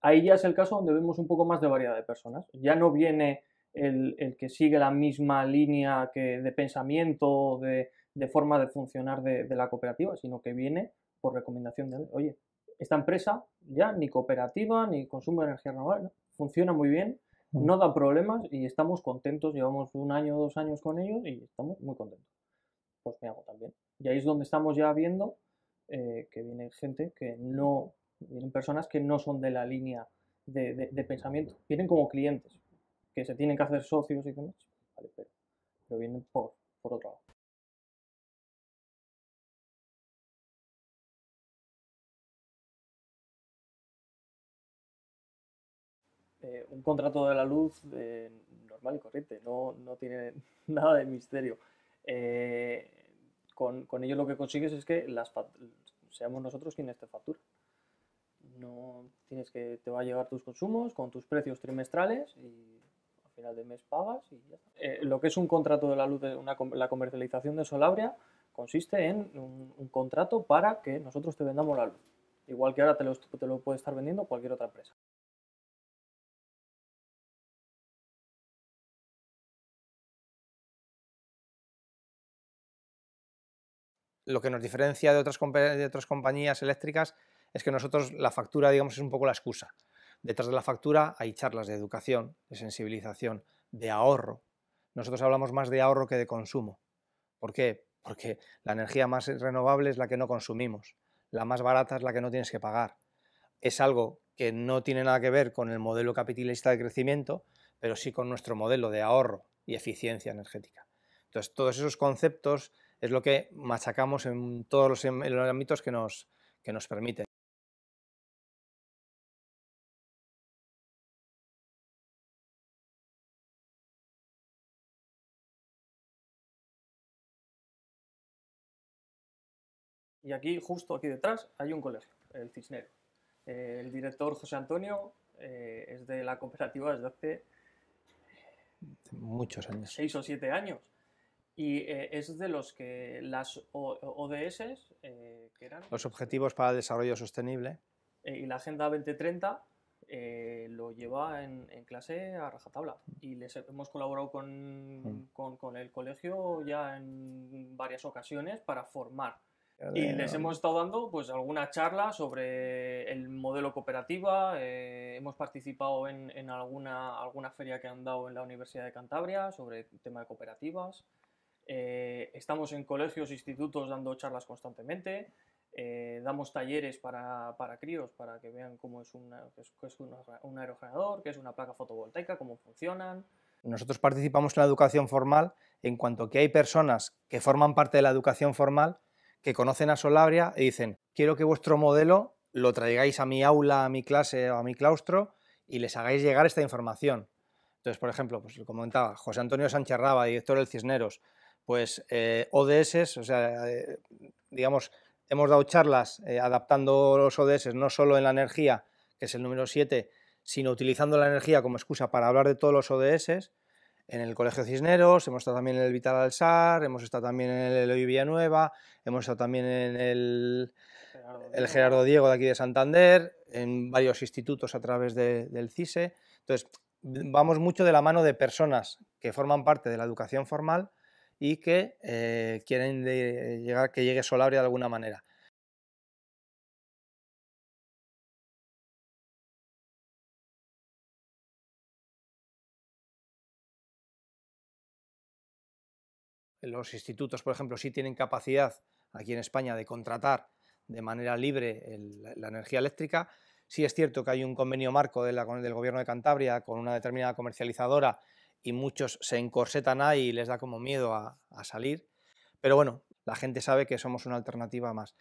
Ahí ya es el caso donde vemos un poco más de variedad de personas. Ya no viene el, que sigue la misma línea que de pensamiento, de, forma de funcionar de, la cooperativa, sino que viene por recomendación de Oye, esta empresa ya ni cooperativa ni consumo de energía renovable, funciona muy bien, mm. no da problemas y estamos contentos, llevamos un año o dos años con ellos y estamos muy contentos. Pues me hago también. Y ahí es donde estamos ya viendo eh, que viene gente que no, vienen personas que no son de la línea de, de pensamiento, vienen como clientes, que se tienen que hacer socios y demás, pero, vienen por, otro lado. Eh, un contrato de la luz eh, normal y corriente, no, tiene nada de misterio. Eh, con, ello lo que consigues es que seamos nosotros quienes te facturan. No tienes que, te va a llegar tus consumos con tus precios trimestrales y final de mes pagas y ya está. Eh, lo que es un contrato de la luz, la comercialización de Solabria consiste en un, contrato para que nosotros te vendamos la luz. Igual que ahora te lo, te lo puede estar vendiendo cualquier otra empresa. Lo que nos diferencia de otras, de otras compañías eléctricas es que nosotros la factura, digamos, es un poco la excusa. Detrás de la factura hay charlas de educación, de sensibilización, de ahorro. Nosotros hablamos más de ahorro que de consumo. ¿Por qué? Porque la energía más renovable es la que no consumimos, la más barata es la que no tienes que pagar. Es algo que no tiene nada que ver con el modelo capitalista de crecimiento, pero sí con nuestro modelo de ahorro y eficiencia energética. Entonces, todos esos conceptos es lo que machacamos en todos los ámbitos que nos, que nos permiten. Y aquí, justo aquí detrás, hay un colegio, el Cisnero. Eh, el director José Antonio eh, es de la cooperativa desde hace muchos años. Seis o siete años. Y eh, es de los que las ODS, que eran... Los Objetivos para el Desarrollo Sostenible. y la Agenda 2030 lo lleva en, clase a rajatabla. Y les hemos colaborado con, mm. con, con, el colegio ya en varias ocasiones para formar y les hemos estado dando pues alguna charla sobre el modelo cooperativa, eh, hemos participado en, en, alguna, alguna feria que han dado en la Universidad de Cantabria sobre el tema de cooperativas, eh, estamos en colegios, e institutos dando charlas constantemente, eh, damos talleres para, para, críos para que vean cómo es, es un, un aerogenerador, qué es una placa fotovoltaica, cómo funcionan. Nosotros participamos en la educación formal en cuanto que hay personas que forman parte de la educación formal que conocen a Solabria y dicen, quiero que vuestro modelo lo traigáis a mi aula, a mi clase o a mi claustro y les hagáis llegar esta información. Entonces, por ejemplo, pues como comentaba, José Antonio Sánchez Raba, director del Cisneros, pues eh, ODS, o sea, eh, digamos, hemos dado charlas eh, adaptando los ODS no solo en la energía, que es el número 7, sino utilizando la energía como excusa para hablar de todos los ODS, en el Colegio Cisneros, hemos estado también en el Vital Alsar, hemos estado también en el Hoy Villanueva, hemos estado también en el Gerardo, el Gerardo Diego de aquí de Santander, en varios institutos a través del CISE. Entonces, vamos mucho de la mano de personas que forman parte de la educación formal y que eh, quieren llegar, que llegue Solabria de alguna manera. los institutos, por ejemplo, sí tienen capacidad aquí en España de contratar de manera libre la energía eléctrica. Sí es cierto que hay un convenio marco del gobierno de Cantabria con una determinada comercializadora y muchos se encorsetan ahí y les da como miedo a, a salir. Pero bueno, la gente sabe que somos una alternativa más.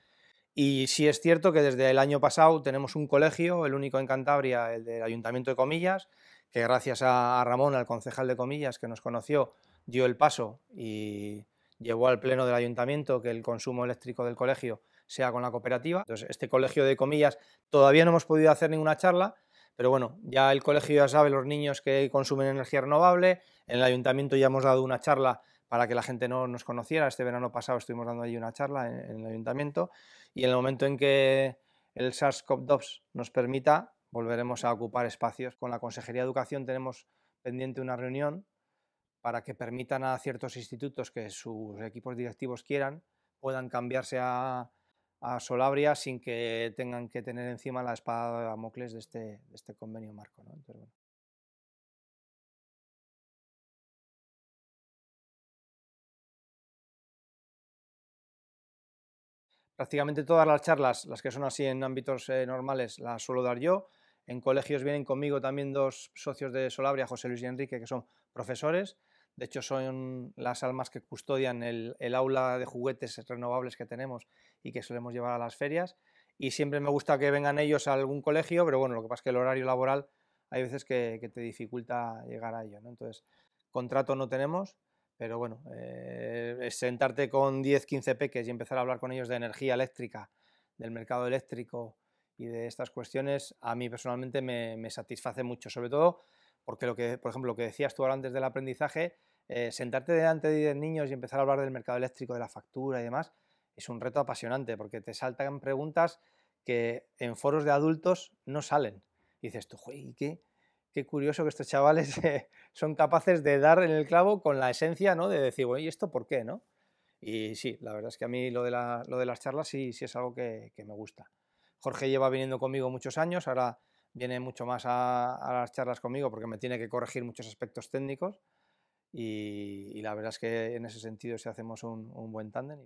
Y sí es cierto que desde el año pasado tenemos un colegio, el único en Cantabria, el del Ayuntamiento de Comillas, que gracias a Ramón, al concejal de Comillas, que nos conoció, dio el paso y llevó al pleno del ayuntamiento que el consumo eléctrico del colegio sea con la cooperativa. Entonces, este colegio de comillas todavía no hemos podido hacer ninguna charla, pero bueno, ya el colegio ya sabe los niños que consumen energía renovable, en el ayuntamiento ya hemos dado una charla para que la gente no nos conociera, este verano pasado estuvimos dando allí una charla en, el ayuntamiento y en el momento en que el SARS-CoV-2 nos permita, volveremos a ocupar espacios. Con la Consejería de Educación tenemos pendiente una reunión para que permitan a ciertos institutos que sus equipos directivos quieran, puedan cambiarse a, Solabria sin que tengan que tener encima la espada de Damocles de este, de este convenio marco. ¿no? bueno. prácticamente todas las charlas, las que son así en ámbitos eh, normales, las suelo dar yo. En colegios vienen conmigo también dos socios de Solabria, José Luis y Enrique, que son profesores, de hecho, son las almas que custodian el, aula de juguetes renovables que tenemos y que solemos llevar a las ferias. Y siempre me gusta que vengan ellos a algún colegio, pero bueno, lo que pasa es que el horario laboral hay veces que, te dificulta llegar a ello. Entonces, contrato no tenemos, pero bueno, eh, sentarte con 10, 15 peques y empezar a hablar con ellos de energía eléctrica, del mercado eléctrico y de estas cuestiones, a mí personalmente me, satisface mucho, sobre todo porque lo que, por ejemplo, lo que decías tú ahora antes del aprendizaje, eh, sentarte delante de niños y empezar a hablar del mercado eléctrico, de la factura y demás, es un reto apasionante porque te saltan preguntas que en foros de adultos no salen. dices tú, güey, qué, curioso que estos chavales son capaces de dar en el clavo con la esencia, ¿no? De decir, ¿y esto por qué, no? Y sí, la verdad es que a mí lo de, las charlas sí, es algo que, me gusta. Jorge lleva viniendo conmigo muchos años, ahora viene mucho más a las charlas conmigo porque me tiene que corregir muchos aspectos técnicos, y, la verdad es que en ese sentido si hacemos un, buen tándem.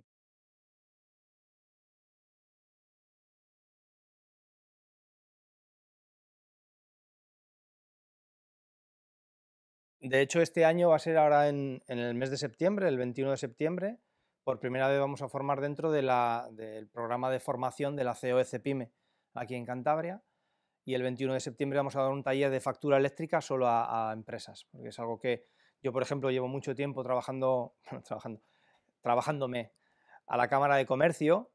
De hecho, este año va a ser ahora en, el mes de septiembre, el 21 de septiembre, por primera vez vamos a formar dentro del programa de formación de la COEC e PYME aquí en Cantabria y el 21 de septiembre vamos a dar un taller de factura eléctrica solo a empresas, porque es algo que yo, por ejemplo, llevo mucho tiempo trabajando, trabajando, trabajándome a la Cámara de Comercio,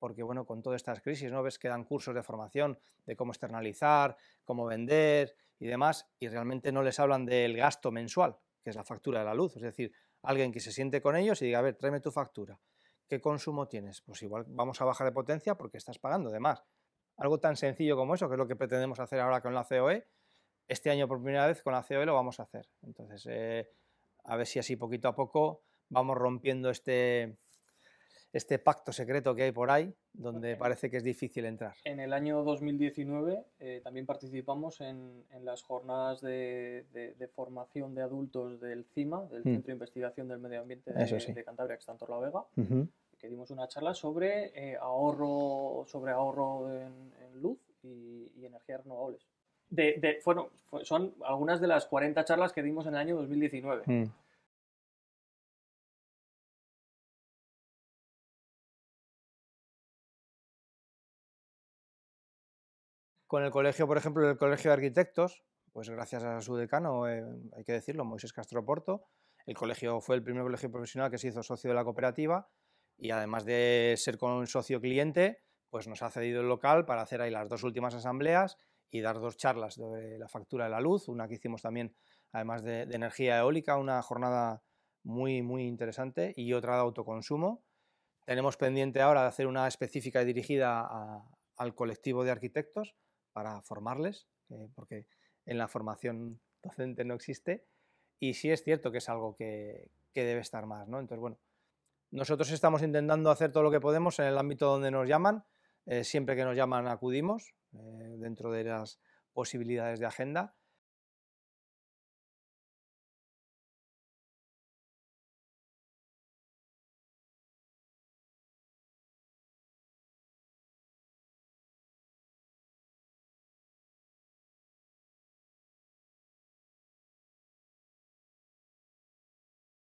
porque bueno, con todas estas crisis, ¿no? Ves que dan cursos de formación de cómo externalizar, cómo vender y demás, y realmente no les hablan del gasto mensual, que es la factura de la luz. Es decir, alguien que se siente con ellos y diga, a ver, tráeme tu factura. ¿Qué consumo tienes? Pues igual vamos a bajar de potencia porque estás pagando de más. Algo tan sencillo como eso, que es lo que pretendemos hacer ahora con la COE, este año por primera vez con la COE lo vamos a hacer. Entonces, eh, a ver si así poquito a poco vamos rompiendo este, este pacto secreto que hay por ahí, donde parece que es difícil entrar. En el año 2019 eh, también participamos en, las jornadas de, formación de adultos del CIMA, del mm. Centro de Investigación del Medio Ambiente de, Cantabria, que está en Torla Vega, que dimos una charla sobre eh, ahorro, sobre ahorro en, luz y energías renovables fueron, son algunas de las 40 charlas que dimos en el año 2019. Mm. Con el colegio, por ejemplo, el Colegio de Arquitectos, pues gracias a su decano, eh, hay que decirlo, Moisés Castro Porto, el colegio fue el primer colegio profesional que se hizo socio de la cooperativa y además de ser con un socio cliente, pues nos ha cedido el local para hacer ahí las dos últimas asambleas y dar dos charlas sobre la factura de la luz, una que hicimos también, además de, energía eólica, una jornada muy, muy interesante, y otra de autoconsumo. Tenemos pendiente ahora de hacer una específica dirigida al colectivo de arquitectos para formarles, eh, porque en la formación docente no existe, y sí es cierto que es algo que, debe estar más, ¿no? Entonces, bueno, nosotros estamos intentando hacer todo lo que podemos en el ámbito donde nos llaman, eh, siempre que nos llaman acudimos, eh, dentro de las posibilidades de agenda.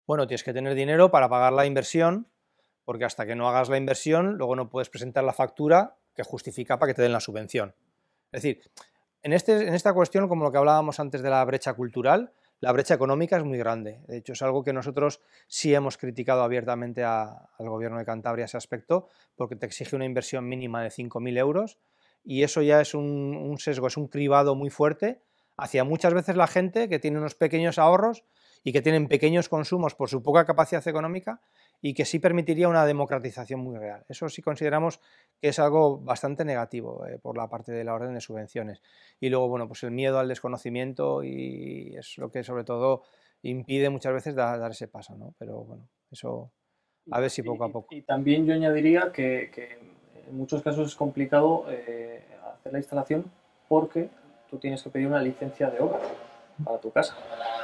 Bueno, tienes que tener dinero para pagar la inversión, porque hasta que no hagas la inversión, luego no puedes presentar la factura que justifica para que te den la subvención. Es decir, en, este, en esta cuestión, como lo que hablábamos antes de la brecha cultural, la brecha económica es muy grande. De hecho, es algo que nosotros sí hemos criticado abiertamente al gobierno de Cantabria ese aspecto, porque te exige una inversión mínima de 5.000 euros y eso ya es un, sesgo, es un cribado muy fuerte hacia muchas veces la gente que tiene unos pequeños ahorros y que tienen pequeños consumos por su poca capacidad económica y que sí permitiría una democratización muy real. Eso sí consideramos que es algo bastante negativo eh, por la parte de la orden de subvenciones. Y luego, bueno, pues el miedo al desconocimiento y es lo que sobre todo impide muchas veces dar, ese paso, ¿no? Pero bueno, eso a ver si poco a poco. Y, también yo añadiría que, en muchos casos es complicado eh, hacer la instalación porque tú tienes que pedir una licencia de obra para tu casa.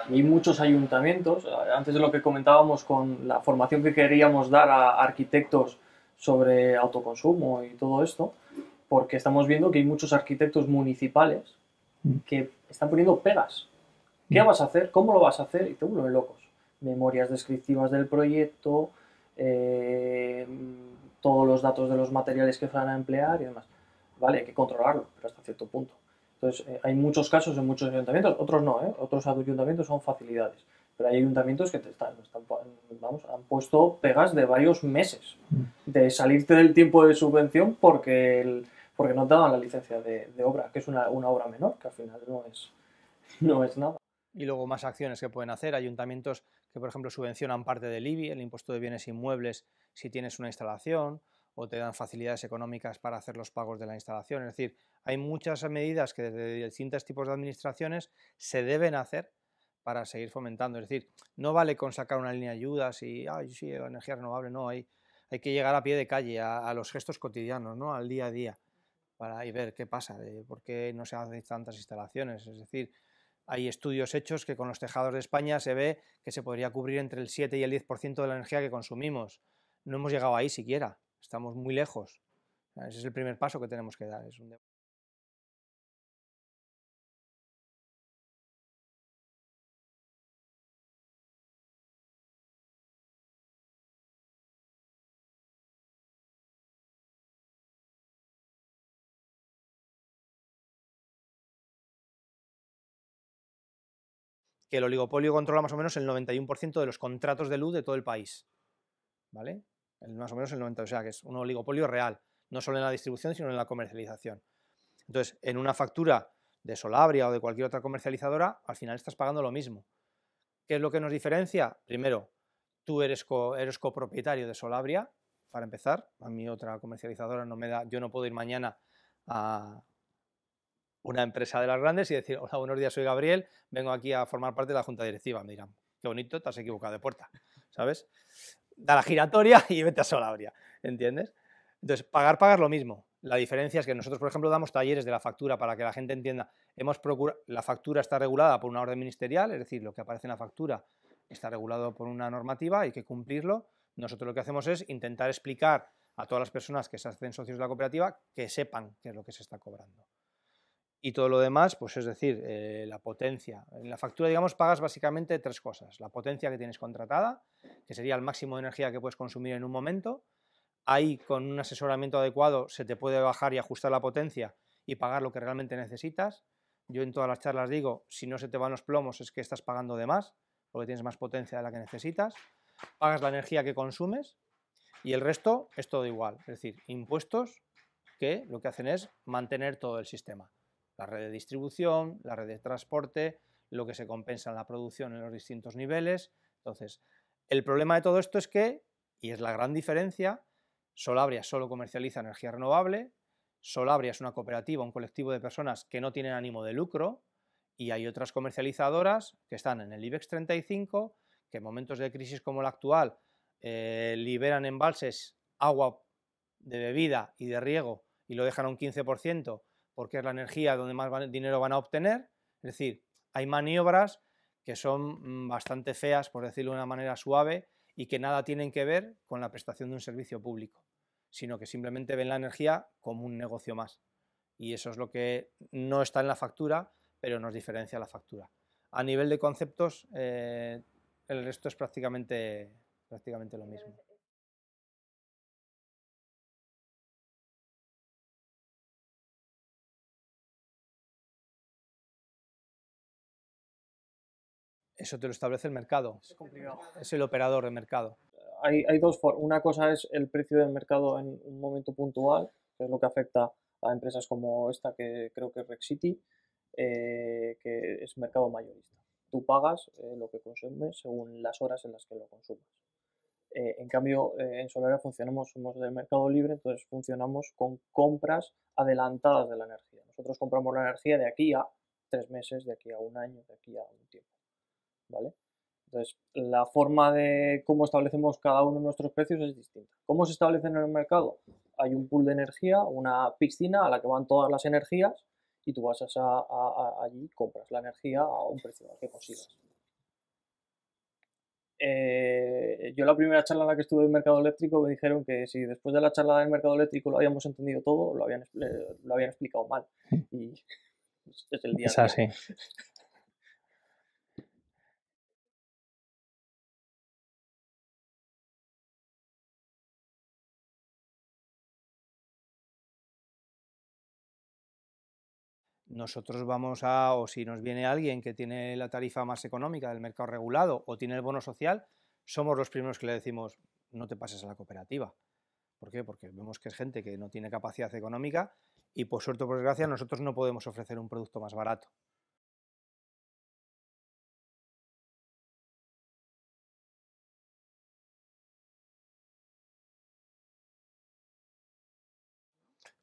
Y muchos ayuntamientos, antes de lo que comentábamos con la formación que queríamos dar a arquitectos sobre autoconsumo y todo esto, porque estamos viendo que hay muchos arquitectos municipales mm. que están poniendo pegas. ¿Qué mm. vas a hacer? ¿Cómo lo vas a hacer? Y te vuelven locos. Memorias descriptivas del proyecto, eh, todos los datos de los materiales que van a emplear y demás. Vale, hay que controlarlo, pero hasta cierto punto. Entonces, eh, hay muchos casos en muchos ayuntamientos, otros no, ¿eh? otros ayuntamientos son facilidades, pero hay ayuntamientos que te están, vamos, han puesto pegas de varios meses de salirte del tiempo de subvención porque, porque no te daban la licencia de, obra, que es una, una, obra menor, que al final no es, no es nada. Y luego más acciones que pueden hacer ayuntamientos que, por ejemplo, subvencionan parte del IBI, el impuesto de bienes inmuebles, si tienes una instalación, o te dan facilidades económicas para hacer los pagos de la instalación. Es decir, hay muchas medidas que desde distintos tipos de administraciones se deben hacer para seguir fomentando. Es decir, no vale con sacar una línea de ayudas y, ay, sí, energía renovable, no, hay, hay que llegar a pie de calle, a, los gestos cotidianos, ¿no? al día a día, para, y ver qué pasa, de por qué no se hacen tantas instalaciones. Es decir, hay estudios hechos que con los tejados de España se ve que se podría cubrir entre el 7 y el 10% de la energía que consumimos. No hemos llegado ahí siquiera, estamos muy lejos. Ese es el primer paso que tenemos que dar. Es un que el oligopolio controla más o menos el 91% de los contratos de luz de todo el país. ¿Vale? El, más o menos el 90%, o sea que es un oligopolio real, no solo en la distribución, sino en la comercialización. Entonces, en una factura de Solabria o de cualquier otra comercializadora, al final estás pagando lo mismo. ¿Qué es lo que nos diferencia? Primero, tú eres, eres copropietario de Solabria, para empezar. A mí otra comercializadora no me da, yo no puedo ir mañana a, una empresa de las grandes y decir, hola, buenos días, soy Gabriel, vengo aquí a formar parte de la junta directiva. Me dirán, qué bonito, te has equivocado de puerta, ¿sabes? Da la giratoria y vete a Solabria, ¿entiendes? Entonces, pagar, pagar lo mismo. La diferencia es que nosotros, por ejemplo, damos talleres de la factura para que la gente entienda. Hemos procurado, la factura está regulada por una orden ministerial, es decir, lo que aparece en la factura está regulado por una normativa, hay que cumplirlo. Nosotros lo que hacemos es intentar explicar a todas las personas que se hacen socios de la cooperativa que sepan qué es lo que se está cobrando y todo lo demás, pues es decir, eh, la potencia. En la factura, digamos, pagas básicamente tres cosas. La potencia que tienes contratada, que sería el máximo de energía que puedes consumir en un momento. Ahí, con un asesoramiento adecuado, se te puede bajar y ajustar la potencia y pagar lo que realmente necesitas. Yo en todas las charlas digo, si no se te van los plomos es que estás pagando de más, porque tienes más potencia de la que necesitas. Pagas la energía que consumes y el resto es todo igual. Es decir, impuestos que lo que hacen es mantener todo el sistema la red de distribución, la red de transporte, lo que se compensa en la producción en los distintos niveles. Entonces, el problema de todo esto es que, y es la gran diferencia, Solabria solo comercializa energía renovable, Solabria es una cooperativa, un colectivo de personas que no tienen ánimo de lucro, y hay otras comercializadoras que están en el IBEX 35, que en momentos de crisis como la actual eh, liberan embalses agua de bebida y de riego y lo dejan a un 15%, porque es la energía donde más dinero van a obtener. Es decir, hay maniobras que son mm, bastante feas, por decirlo de una manera suave, y que nada tienen que ver con la prestación de un servicio público, sino que simplemente ven la energía como un negocio más. Y eso es lo que no está en la factura, pero nos diferencia la factura. A nivel de conceptos, eh, el resto es prácticamente, prácticamente lo mismo. Eso te lo establece el mercado. Es el operador de mercado. Hay, dos formas. Una cosa es el precio del mercado en un momento puntual, que es lo que afecta a empresas como esta que creo que es Rexity, eh, que es mercado mayorista. Tú pagas eh, lo que consumes según las horas en las que lo consumas. Eh, en cambio, en Solera funcionamos, somos del mercado libre, entonces funcionamos con compras adelantadas de la energía. Nosotros compramos la energía de aquí a tres meses, de aquí a un año, de aquí a un tiempo. ¿vale? Entonces, la forma de cómo establecemos cada uno de nuestros precios es distinta. ¿Cómo se establece en el mercado? Hay un pool de energía, una piscina a la que van todas las energías y tú vas a, allí y compras la energía a un precio que consigas. Eh, yo la primera charla en la que estuve en mercado eléctrico me dijeron que si después de la charla del mercado eléctrico lo habíamos entendido todo, lo habían, eh, lo habían explicado mal. Y es el día. nosotros vamos a, o si nos viene alguien que tiene la tarifa más económica del mercado regulado o tiene el bono social, somos los primeros que le decimos, no te pases a la cooperativa. ¿Por qué? Porque vemos que es gente que no tiene capacidad económica y por suerte o por desgracia nosotros no podemos ofrecer un producto más barato.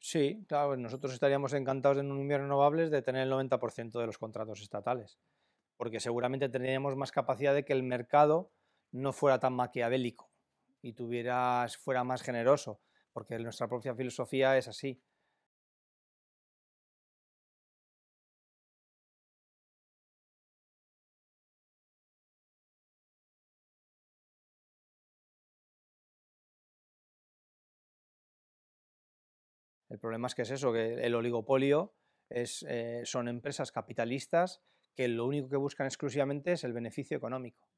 Sí, claro, pues nosotros estaríamos encantados en un invierno renovables de tener el 90% de los contratos estatales, porque seguramente tendríamos más capacidad de que el mercado no fuera tan maquiavélico y tuvieras, fuera más generoso, porque nuestra propia filosofía es así. El problema es que es eso, que el oligopolio eh, son empresas capitalistas que lo único que buscan exclusivamente es el beneficio económico,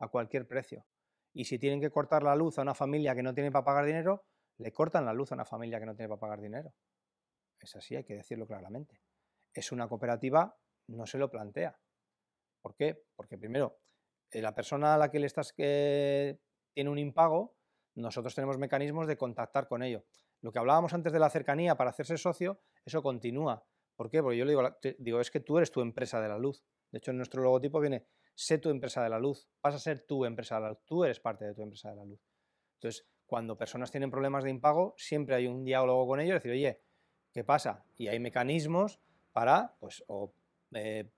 a cualquier precio. Y si tienen que cortar la luz a una familia que no tiene para pagar dinero, le cortan la luz a una familia que no tiene para pagar dinero. Es así, hay que decirlo claramente. Es una cooperativa, no se lo plantea. ¿Por qué? Porque primero, eh, la persona a la que le estás que eh, tiene un impago, nosotros tenemos mecanismos de contactar con ello. Lo que hablábamos antes de la cercanía para hacerse socio, eso continúa. ¿Por qué? Porque yo le digo, digo, es que tú eres tu empresa de la luz. De hecho, en nuestro logotipo viene, sé tu empresa de la luz, vas a ser tu empresa de la luz, tú eres parte de tu empresa de la luz. Entonces, cuando personas tienen problemas de impago, siempre hay un diálogo con ellos, decir, oye, ¿qué pasa? Y hay mecanismos para, pues, eh,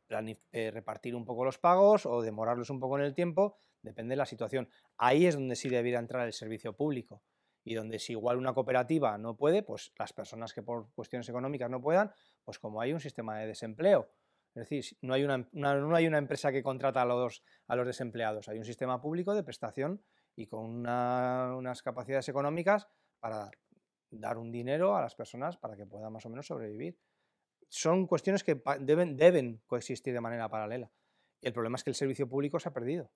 eh, repartir un poco los pagos o demorarlos un poco en el tiempo, depende de la situación. Ahí es donde sí debiera entrar el servicio público y donde si igual una cooperativa no puede, pues las personas que por cuestiones económicas no puedan, pues como hay un sistema de desempleo. Es decir, no hay una, hay una empresa que contrata a los, a los desempleados, hay un sistema público de prestación y con unas capacidades económicas para dar un dinero a las personas para que puedan más o menos sobrevivir. Son cuestiones que deben, deben coexistir de manera paralela. el problema es que el servicio público se ha perdido.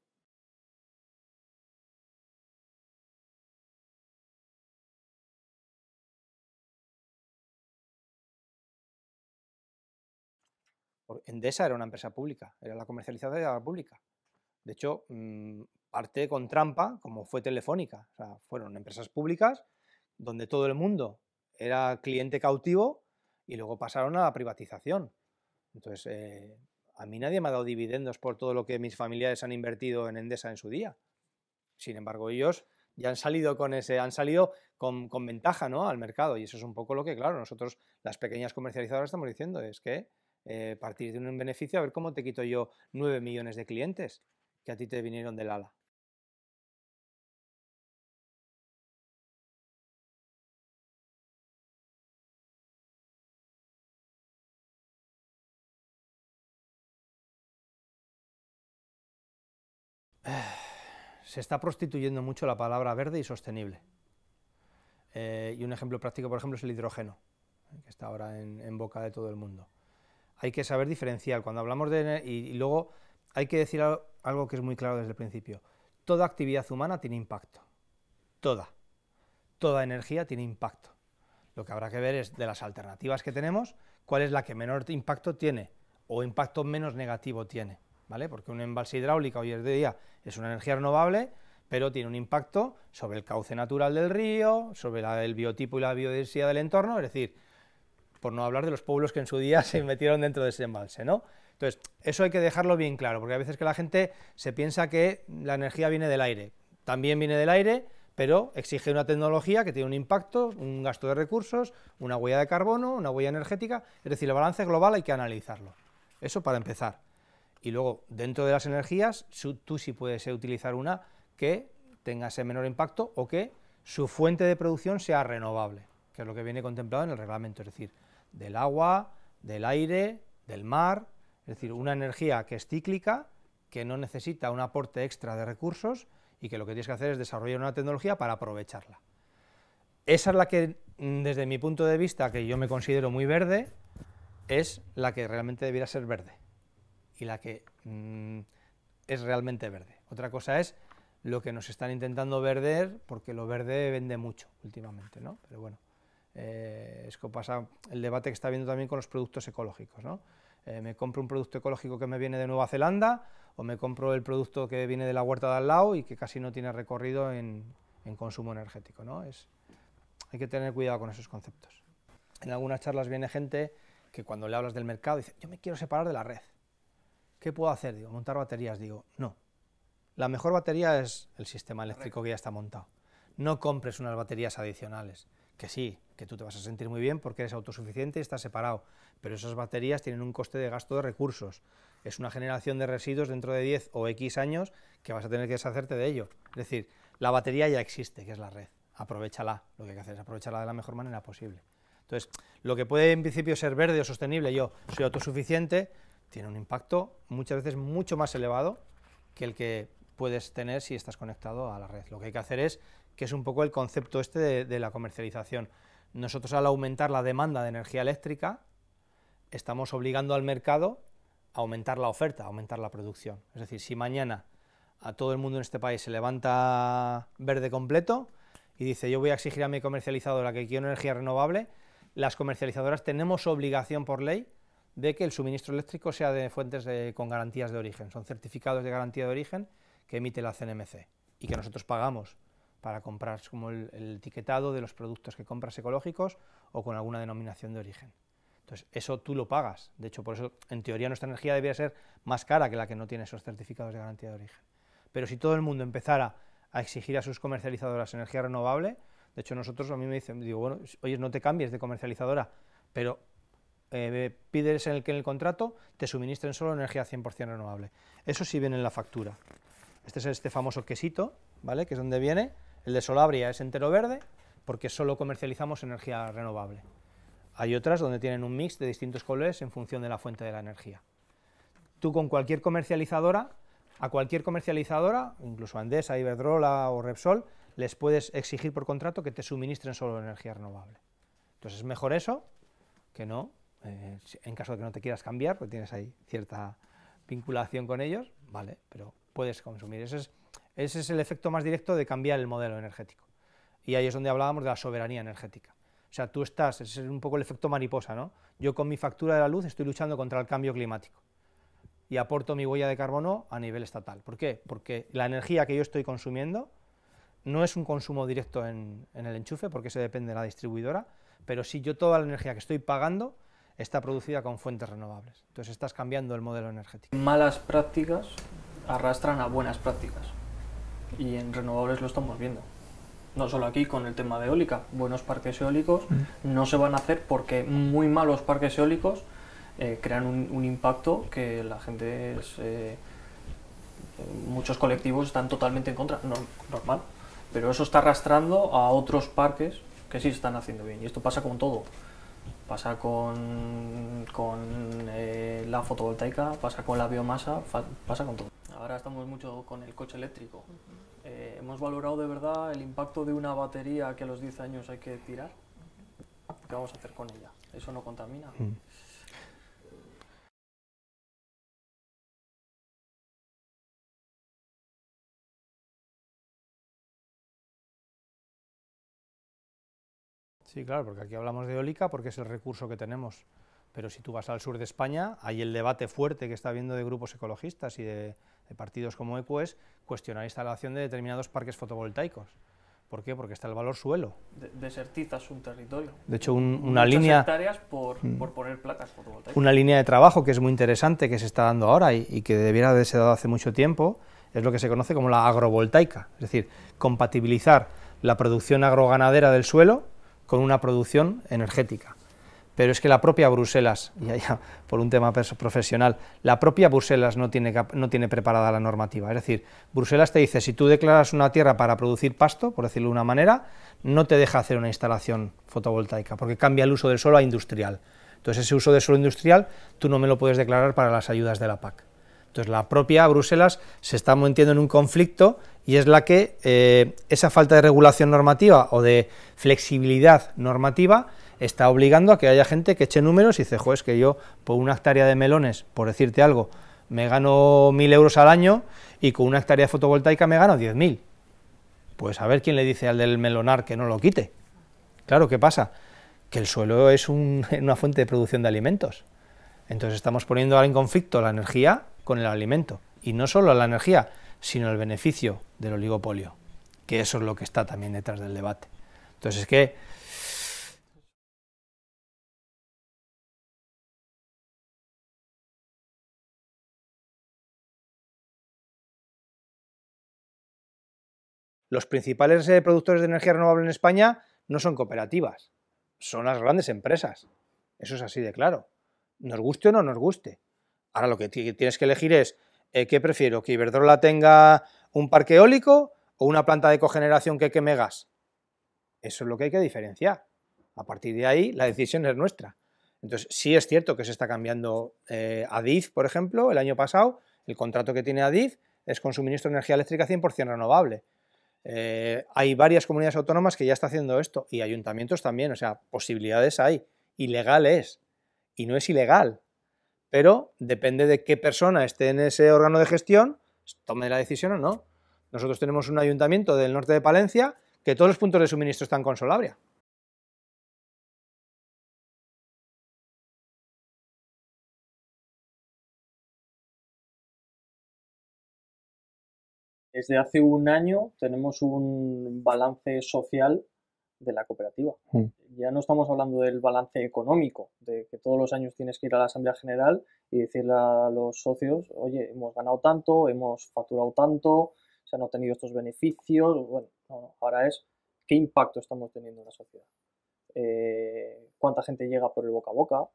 Endesa era una empresa pública, era la comercializadora pública. De hecho, mm, parte con trampa, como fue Telefónica. fueron empresas públicas donde todo el mundo era cliente cautivo y luego pasaron a la privatización. Entonces, eh, a mí nadie me ha dado dividendos por todo lo que mis familiares han invertido en Endesa en su día. Sin embargo, ellos ya han salido con ese, han salido con ventaja ¿no? al mercado. Y eso es un poco lo que, claro, nosotros, las pequeñas comercializadoras, estamos diciendo, es que eh, partir de un beneficio, a ver cómo te quito yo nueve millones de clientes que a ti te vinieron del ala. Se está prostituyendo mucho la palabra verde y sostenible. Eh, y un ejemplo práctico, por ejemplo, es el hidrógeno, que está ahora en boca de todo el mundo hay que saber diferenciar. Cuando hablamos de... Y, y luego hay que decir algo, que es muy claro desde el principio. Toda actividad humana tiene impacto. Toda. Toda energía tiene impacto. Lo que habrá que ver es de las alternativas que tenemos, cuál es la que menor impacto tiene o impacto menos negativo tiene. ¿vale? Porque un embalse hidráulica hoy en día es una energía renovable, pero tiene un impacto sobre el cauce natural del río, sobre la, el biotipo y la biodiversidad del entorno, es decir, por no hablar de los pueblos que en su día se metieron dentro de ese embalse, ¿no? Entonces, eso hay que dejarlo bien claro, porque a veces que la gente se piensa que la energía viene del aire. También viene del aire, pero exige una tecnología que tiene un impacto, un gasto de recursos, una huella de carbono, una huella energética, es decir, el balance global hay que analizarlo. Eso para empezar. Y luego, dentro de las energías, tú sí puedes utilizar una que tenga ese menor impacto o que su fuente de producción sea renovable, que es lo que viene contemplado en el reglamento, es decir, del agua, del aire, del mar, es decir, una energía que es cíclica, que no necesita un aporte extra de recursos y que lo que tienes que hacer es desarrollar una tecnología para aprovecharla. Esa es la que, mm, desde mi punto de vista, que yo me considero muy verde, es la que realmente debiera ser verde y la que mm, es realmente verde. Otra cosa es lo que nos están intentando verder, porque lo verde vende mucho últimamente, ¿no? Pero bueno. Eh, es que pasa el debate que está habiendo también con los productos ecológicos. ¿no? Eh, me compro un producto ecológico que me viene de Nueva Zelanda o me compro el producto que viene de la huerta de al lado y que casi no tiene recorrido en, consumo energético. ¿no? Es, hay que tener cuidado con esos conceptos. En algunas charlas viene gente que cuando le hablas del mercado dice, yo me quiero separar de la red. ¿Qué puedo hacer? Digo, montar baterías. Digo, no. La mejor batería es el sistema eléctrico que ya está montado. No compres unas baterías adicionales que sí, que tú te vas a sentir muy bien porque eres autosuficiente y estás separado, pero esas baterías tienen un coste de gasto de recursos. Es una generación de residuos dentro de 10 o X años que vas a tener que deshacerte de ello. Es decir, la batería ya existe, que es la red. Aprovechala, lo que hay que hacer es aprovecharla de la mejor manera posible. Entonces, lo que puede en principio ser verde o sostenible, yo soy autosuficiente, tiene un impacto muchas veces mucho más elevado que el que puedes tener si estás conectado a la red. Lo que hay que hacer es que es un poco el concepto este de, la comercialización. Nosotros al aumentar la demanda de energía eléctrica, estamos obligando al mercado a aumentar la oferta, a aumentar la producción. Es decir, si mañana a todo el mundo en este país se levanta verde completo y dice yo voy a exigir a mi comercializadora que quiero energía renovable, las comercializadoras tenemos obligación por ley de que el suministro eléctrico sea de fuentes con garantías de origen. Son certificados de garantía de origen que emite la CNMC y que nosotros pagamos para comprar como el, etiquetado de los productos que compras ecológicos o con alguna denominación de origen. Entonces, eso tú lo pagas. De hecho, por eso, en teoría, nuestra energía debería ser más cara que la que no tiene esos certificados de garantía de origen. Pero si todo el mundo empezara a exigir a sus comercializadoras energía renovable, de hecho, nosotros a mí me dicen, digo, bueno, oye, no te cambies de comercializadora, pero eh, pides en el que en el contrato te suministren solo energía 100% renovable. Eso sí viene en la factura. Este es este famoso quesito, ¿vale? Que es donde viene el de Solabria es entero verde porque solo comercializamos energía renovable. Hay otras donde tienen un mix de distintos colores en función de la fuente de la energía. Tú con cualquier comercializadora, a cualquier comercializadora, incluso Andesa, Iberdrola o Repsol, les puedes exigir por contrato que te suministren solo energía renovable. Entonces es mejor eso que no, eh, en caso de que no te quieras cambiar, porque tienes ahí cierta vinculación con ellos, vale, pero puedes consumir. Eso ese es el efecto más directo de cambiar el modelo energético. Y ahí es donde hablábamos de la soberanía energética. O sea, tú estás, ese es un poco el efecto mariposa, ¿no? Yo con mi factura de la luz estoy luchando contra el cambio climático y aporto mi huella de carbono a nivel estatal. ¿Por qué? Porque la energía que yo estoy consumiendo no es un consumo directo en, el enchufe, porque eso depende de la distribuidora, pero sí yo toda la energía que estoy pagando está producida con fuentes renovables. Entonces estás cambiando el modelo energético. Malas prácticas arrastran a buenas prácticas y en renovables lo estamos viendo. No solo aquí con el tema de eólica, buenos parques eólicos mm. no se van a hacer porque muy malos parques eólicos eh, crean un, impacto que la gente eh, eh, muchos colectivos están totalmente en contra, normal, pero eso está arrastrando a otros parques que sí están haciendo bien y esto pasa con todo pasa con, la fotovoltaica, pasa con la biomasa, pasa con todo ahora estamos mucho con el coche eléctrico. Eh, ¿Hemos valorado de verdad el impacto de una batería que a los 10 años hay que tirar? ¿Qué vamos a hacer con ella? ¿Eso no contamina? Mm. Sí, claro, porque aquí hablamos de eólica porque es el recurso que tenemos. Pero si tú vas al sur de España, hay el debate fuerte que está habiendo de grupos ecologistas y de, partidos como ECO es cuestionar la instalación de determinados parques fotovoltaicos. ¿Por qué? Porque está el valor suelo. Desertiza un territorio. De hecho, una línea... hectáreas por, mm. por, poner placas fotovoltaicas. Una línea de trabajo que es muy interesante, que se está dando ahora y, y que debiera haberse dado hace mucho tiempo, es lo que se conoce como la agrovoltaica. Es decir, compatibilizar la producción agroganadera del suelo con una producción energética pero es que la propia Bruselas, ya por un tema profesional, la propia Bruselas no tiene, no tiene preparada la normativa. Es decir, Bruselas te dice, si tú declaras una tierra para producir pasto, por decirlo de una manera, no te deja hacer una instalación fotovoltaica, porque cambia el uso del suelo a industrial. Entonces ese uso del suelo industrial tú no me lo puedes declarar para las ayudas de la PAC. Entonces la propia Bruselas se está metiendo en un conflicto y es la que eh, esa falta de regulación normativa o de flexibilidad normativa está obligando a que haya gente que eche números y dice, joder, es que yo por una hectárea de melones, por decirte algo, me gano mil euros al año y con una hectárea fotovoltaica me gano diez mil. Pues a ver quién le dice al del melonar que no lo quite. Claro, ¿qué pasa? Que el suelo es una fuente de producción de alimentos. Entonces estamos poniendo en conflicto la energía con el alimento. Y no solo la energía, sino el beneficio del oligopolio, que eso es lo que está también detrás del debate. Entonces es que Los principales eh, productores de energía renovable en España no son cooperativas, son las grandes empresas. Eso es así de claro. Nos guste o no nos guste. Ahora lo que tienes que elegir es, eh, ¿qué prefiero? ¿Que Iberdrola tenga un parque eólico o una planta de cogeneración que queme gas? Eso es lo que hay que diferenciar. A partir de ahí, la decisión es nuestra. Entonces, sí es cierto que se está cambiando eh, ADIF, por ejemplo, el año pasado, el contrato que tiene ADIF es con suministro de energía eléctrica 100% renovable. Eh, hay varias comunidades autónomas que ya está haciendo esto y ayuntamientos también, o sea, posibilidades hay. Ilegal es y no es ilegal, pero depende de qué persona esté en ese órgano de gestión, tome la decisión o no. Nosotros tenemos un ayuntamiento del norte de Palencia que todos los puntos de suministro están con Solabria. Desde hace un año tenemos un balance social de la cooperativa. Mm. Ya no estamos hablando del balance económico, de que todos los años tienes que ir a la Asamblea General y decirle a los socios, oye, hemos ganado tanto, hemos facturado tanto, se han obtenido estos beneficios. Bueno, ahora es qué impacto estamos teniendo en la sociedad. Eh, cuánta gente llega por el boca a boca,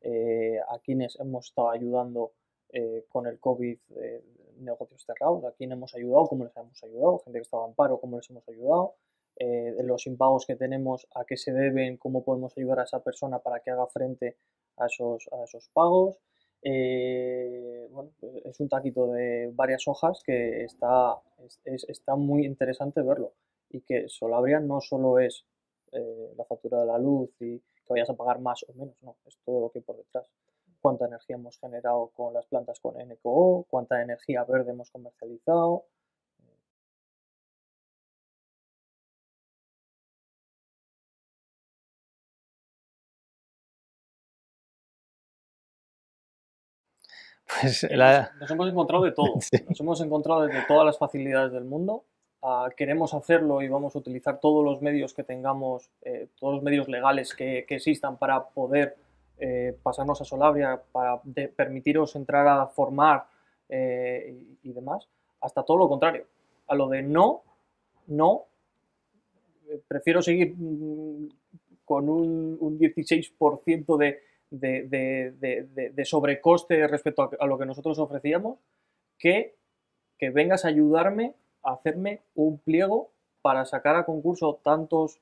eh, a quienes hemos estado ayudando eh, con el COVID eh, negocios cerrados, a quién hemos ayudado, cómo les hemos ayudado, gente que estaba en paro, cómo les hemos ayudado, eh, los impagos que tenemos, a qué se deben, cómo podemos ayudar a esa persona para que haga frente a esos, esos pagos. bueno, es un taquito de varias hojas que está, está muy interesante verlo y que Solabria no solo es la factura de la luz y que vayas a pagar más o menos, no, es todo lo que hay por detrás cuánta energía hemos generado con las plantas con NCO, cuánta energía verde hemos comercializado. Pues nos, hemos encontrado de todo, nos hemos encontrado desde todas las facilidades del mundo. Ah, queremos hacerlo y vamos a utilizar todos los medios que tengamos, eh, todos los medios legales que, que existan para poder eh, pasarnos a Solabria para permitiros entrar a formar eh, y, demás, hasta todo lo contrario. A lo de no, no, eh, prefiero seguir mm, con un, 16% de, de, sobrecoste respecto a, lo que nosotros ofrecíamos, que, que vengas a ayudarme a hacerme un pliego para sacar a concurso tantos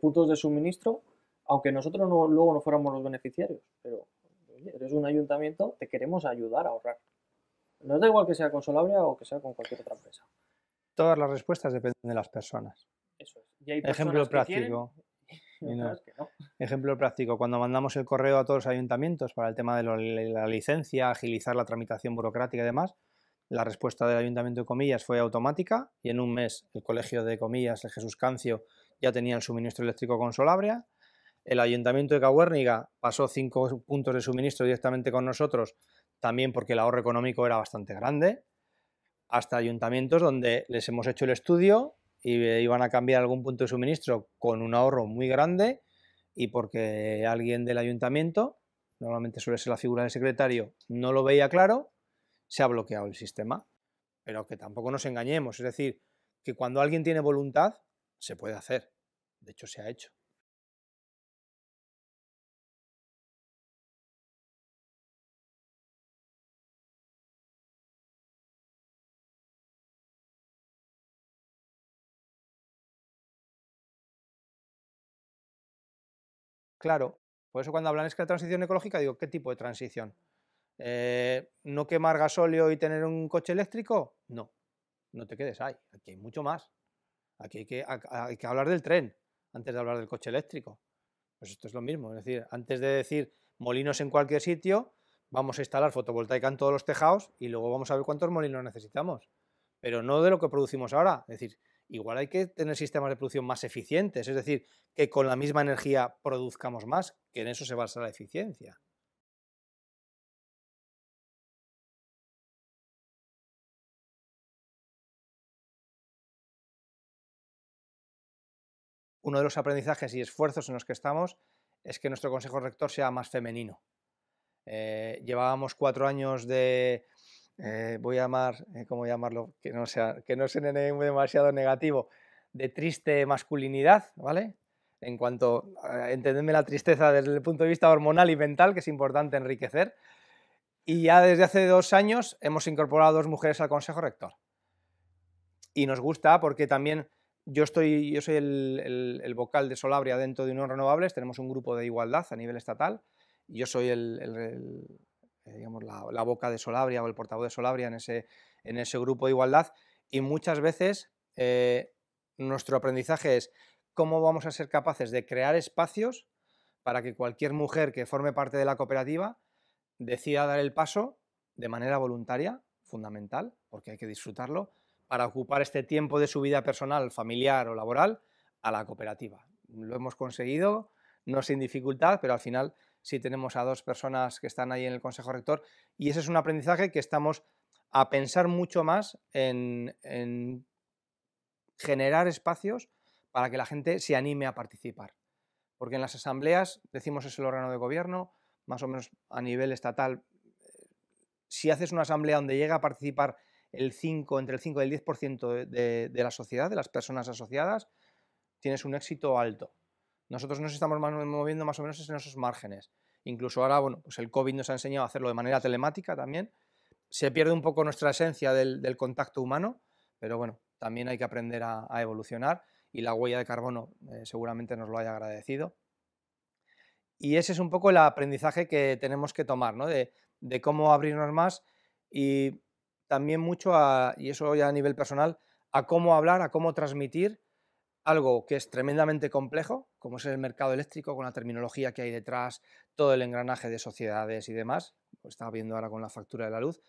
puntos de suministro aunque nosotros no, luego no fuéramos los beneficiarios, pero eres un ayuntamiento, te queremos ayudar a ahorrar. No da igual que sea con Solabria o que sea con cualquier otra empresa. Todas las respuestas dependen de las personas. Ejemplo práctico. Ejemplo práctico, cuando mandamos el correo a todos los ayuntamientos para el tema de la licencia, agilizar la tramitación burocrática y demás, la respuesta del ayuntamiento de comillas fue automática y en un mes el colegio de comillas, el Jesús Cancio, ya tenía el suministro eléctrico con Solabria, el ayuntamiento de Cahuérniga pasó cinco puntos de suministro directamente con nosotros, también porque el ahorro económico era bastante grande, hasta ayuntamientos donde les hemos hecho el estudio y eh, iban a cambiar algún punto de suministro con un ahorro muy grande y porque alguien del ayuntamiento, normalmente suele ser la figura del secretario, no lo veía claro, se ha bloqueado el sistema. Pero que tampoco nos engañemos, es decir, que cuando alguien tiene voluntad, se puede hacer. De hecho, se ha hecho. claro. Por eso cuando hablan es que la transición ecológica, digo, ¿qué tipo de transición? Eh, ¿No quemar gasóleo y tener un coche eléctrico? No, no te quedes ahí. Aquí hay mucho más. Aquí hay que, hay que hablar del tren antes de hablar del coche eléctrico. Pues esto es lo mismo. Es decir, antes de decir molinos en cualquier sitio, vamos a instalar fotovoltaica en todos los tejados y luego vamos a ver cuántos molinos necesitamos. Pero no de lo que producimos ahora. Es decir, igual hay que tener sistemas de producción más eficientes, es decir, que con la misma energía produzcamos más, que en eso se basa la eficiencia. Uno de los aprendizajes y esfuerzos en los que estamos es que nuestro consejo rector sea más femenino. Eh, llevábamos cuatro años de eh, voy a llamar, eh, ¿cómo llamarlo? Que no sea, que no sea demasiado negativo, de triste masculinidad, ¿vale? En cuanto a entenderme la tristeza desde el punto de vista hormonal y mental, que es importante enriquecer. Y ya desde hace dos años hemos incorporado dos mujeres al Consejo Rector. Y nos gusta porque también yo, estoy, yo soy el, vocal de Solabria dentro de Unión Renovables, tenemos un grupo de igualdad a nivel estatal. Yo soy el eh, la, boca de Solabria o el portavoz de Solabria en ese, en ese grupo de igualdad y muchas veces eh, nuestro aprendizaje es cómo vamos a ser capaces de crear espacios para que cualquier mujer que forme parte de la cooperativa decida dar el paso de manera voluntaria, fundamental, porque hay que disfrutarlo, para ocupar este tiempo de su vida personal, familiar o laboral a la cooperativa. Lo hemos conseguido, no sin dificultad, pero al final si tenemos a dos personas que están ahí en el Consejo Rector. Y ese es un aprendizaje que estamos a pensar mucho más en, generar espacios para que la gente se anime a participar. Porque en las asambleas, decimos es el órgano de gobierno, más o menos a nivel estatal, eh, si haces una asamblea donde llega a participar el 5, entre el 5 y el 10% de la sociedad, de las personas asociadas, tienes un éxito alto. Nosotros nos estamos moviendo más o menos en esos márgenes. Incluso ahora, bueno, pues el COVID nos ha enseñado a hacerlo de manera telemática también. Se pierde un poco nuestra esencia del, contacto humano, pero bueno, también hay que aprender a, evolucionar y la huella de carbono eh, seguramente nos lo haya agradecido. Y ese es un poco el aprendizaje que tenemos que tomar, ¿no? de, cómo abrirnos más y también mucho y eso ya a nivel personal, a cómo hablar, a cómo transmitir algo que es tremendamente complejo, como es el mercado eléctrico, con la terminología que hay detrás, todo el engranaje de sociedades y demás, lo estaba viendo ahora con la factura de la luz,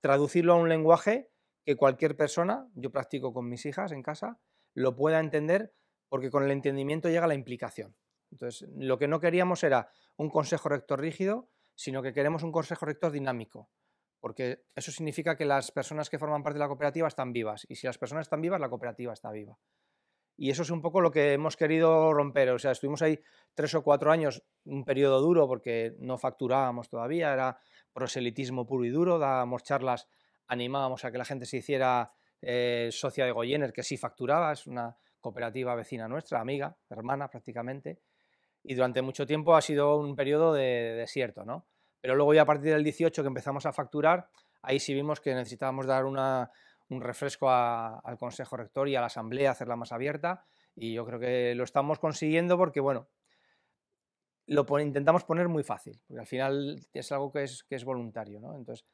traducirlo a un lenguaje que cualquier persona, yo practico con mis hijas en casa, lo pueda entender porque con el entendimiento llega la implicación. Entonces, lo que no queríamos era un consejo rector rígido, sino que queremos un consejo rector dinámico, porque eso significa que las personas que forman parte de la cooperativa están vivas, y si las personas están vivas, la cooperativa está viva. Y eso es un poco lo que hemos querido romper. O sea, estuvimos ahí tres o cuatro años, un periodo duro porque no facturábamos todavía, era proselitismo puro y duro, dábamos charlas, animábamos a que la gente se hiciera eh, socia de Goyener, que sí facturaba, es una cooperativa vecina nuestra, amiga, hermana prácticamente, y durante mucho tiempo ha sido un periodo de, de desierto, ¿no? Pero luego ya a partir del 18 que empezamos a facturar, ahí sí vimos que necesitábamos dar una un refresco al Consejo Rector y a la Asamblea, hacerla más abierta. Y yo creo que lo estamos consiguiendo porque, bueno, lo intentamos poner muy fácil, porque al final es algo que es, es voluntario, ¿no? Entonces,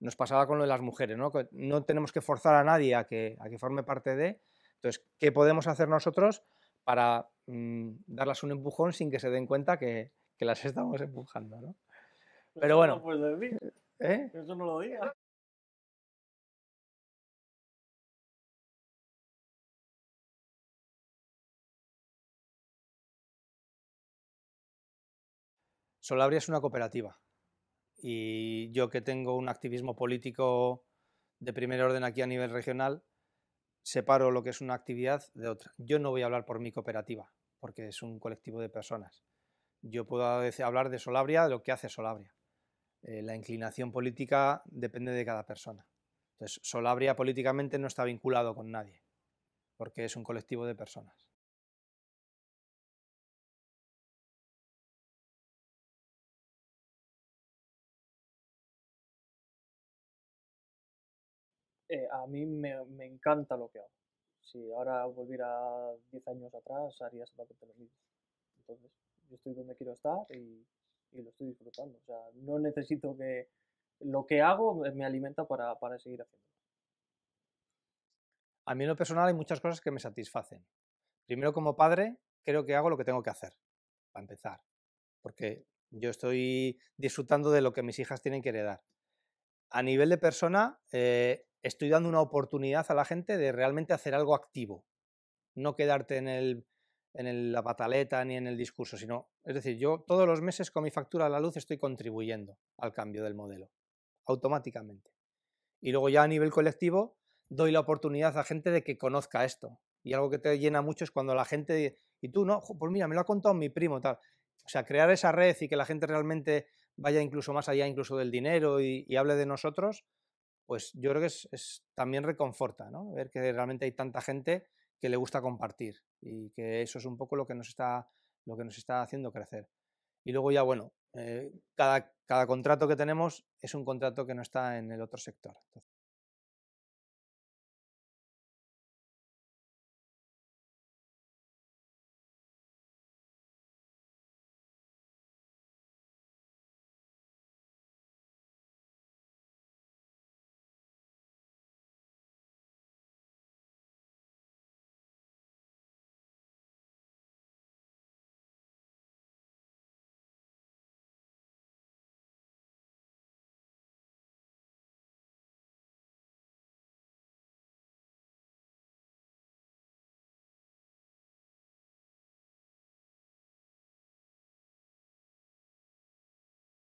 nos pasaba con lo de las mujeres, ¿no? no tenemos que forzar a nadie a que, que forme parte de. Entonces, ¿qué podemos hacer nosotros para mm, darlas darles un empujón sin que se den cuenta que, las estamos empujando, Pero, bueno. ¿Eh? Eso no lo diga. Solabria es una cooperativa y yo que tengo un activismo político de primer orden aquí a nivel regional, separo lo que es una actividad de otra. Yo no voy a hablar por mi cooperativa, porque es un colectivo de personas. Yo puedo hablar de Solabria, de lo que hace Solabria. Eh, la inclinación política depende de cada persona. Entonces, Solabria políticamente no está vinculado con nadie, porque es un colectivo de personas. a mí me, encanta lo que hago. Si ahora volviera 10 años atrás, haría exactamente lo mismo. Entonces, yo estoy donde quiero estar y, lo estoy disfrutando. O sea, no necesito que lo que hago me alimenta para, seguir haciendo. A mí en lo personal hay muchas cosas que me satisfacen. Primero, como padre, creo que hago lo que tengo que hacer, para empezar, porque yo estoy disfrutando de lo que mis hijas tienen que heredar. A nivel de persona, eh, estoy dando una oportunidad a la gente de realmente hacer algo activo, no quedarte en, en la pataleta ni en el discurso, sino, es decir, yo todos los meses con mi factura a la luz estoy contribuyendo al cambio del modelo, automáticamente. Y luego ya a nivel colectivo doy la oportunidad a gente de que conozca esto. Y algo que te llena mucho es cuando la gente, y tú no, pues mira, me lo ha contado mi primo, tal. O sea, crear esa red y que la gente realmente vaya incluso más allá incluso del dinero y hable de nosotros, pues yo creo que es, también reconforta, ¿no? Ver que realmente hay tanta gente que le gusta compartir y que eso es un poco lo que nos está, lo que nos está haciendo crecer. Y luego ya, bueno, eh, cada, cada contrato que tenemos es un contrato que no está en el otro sector.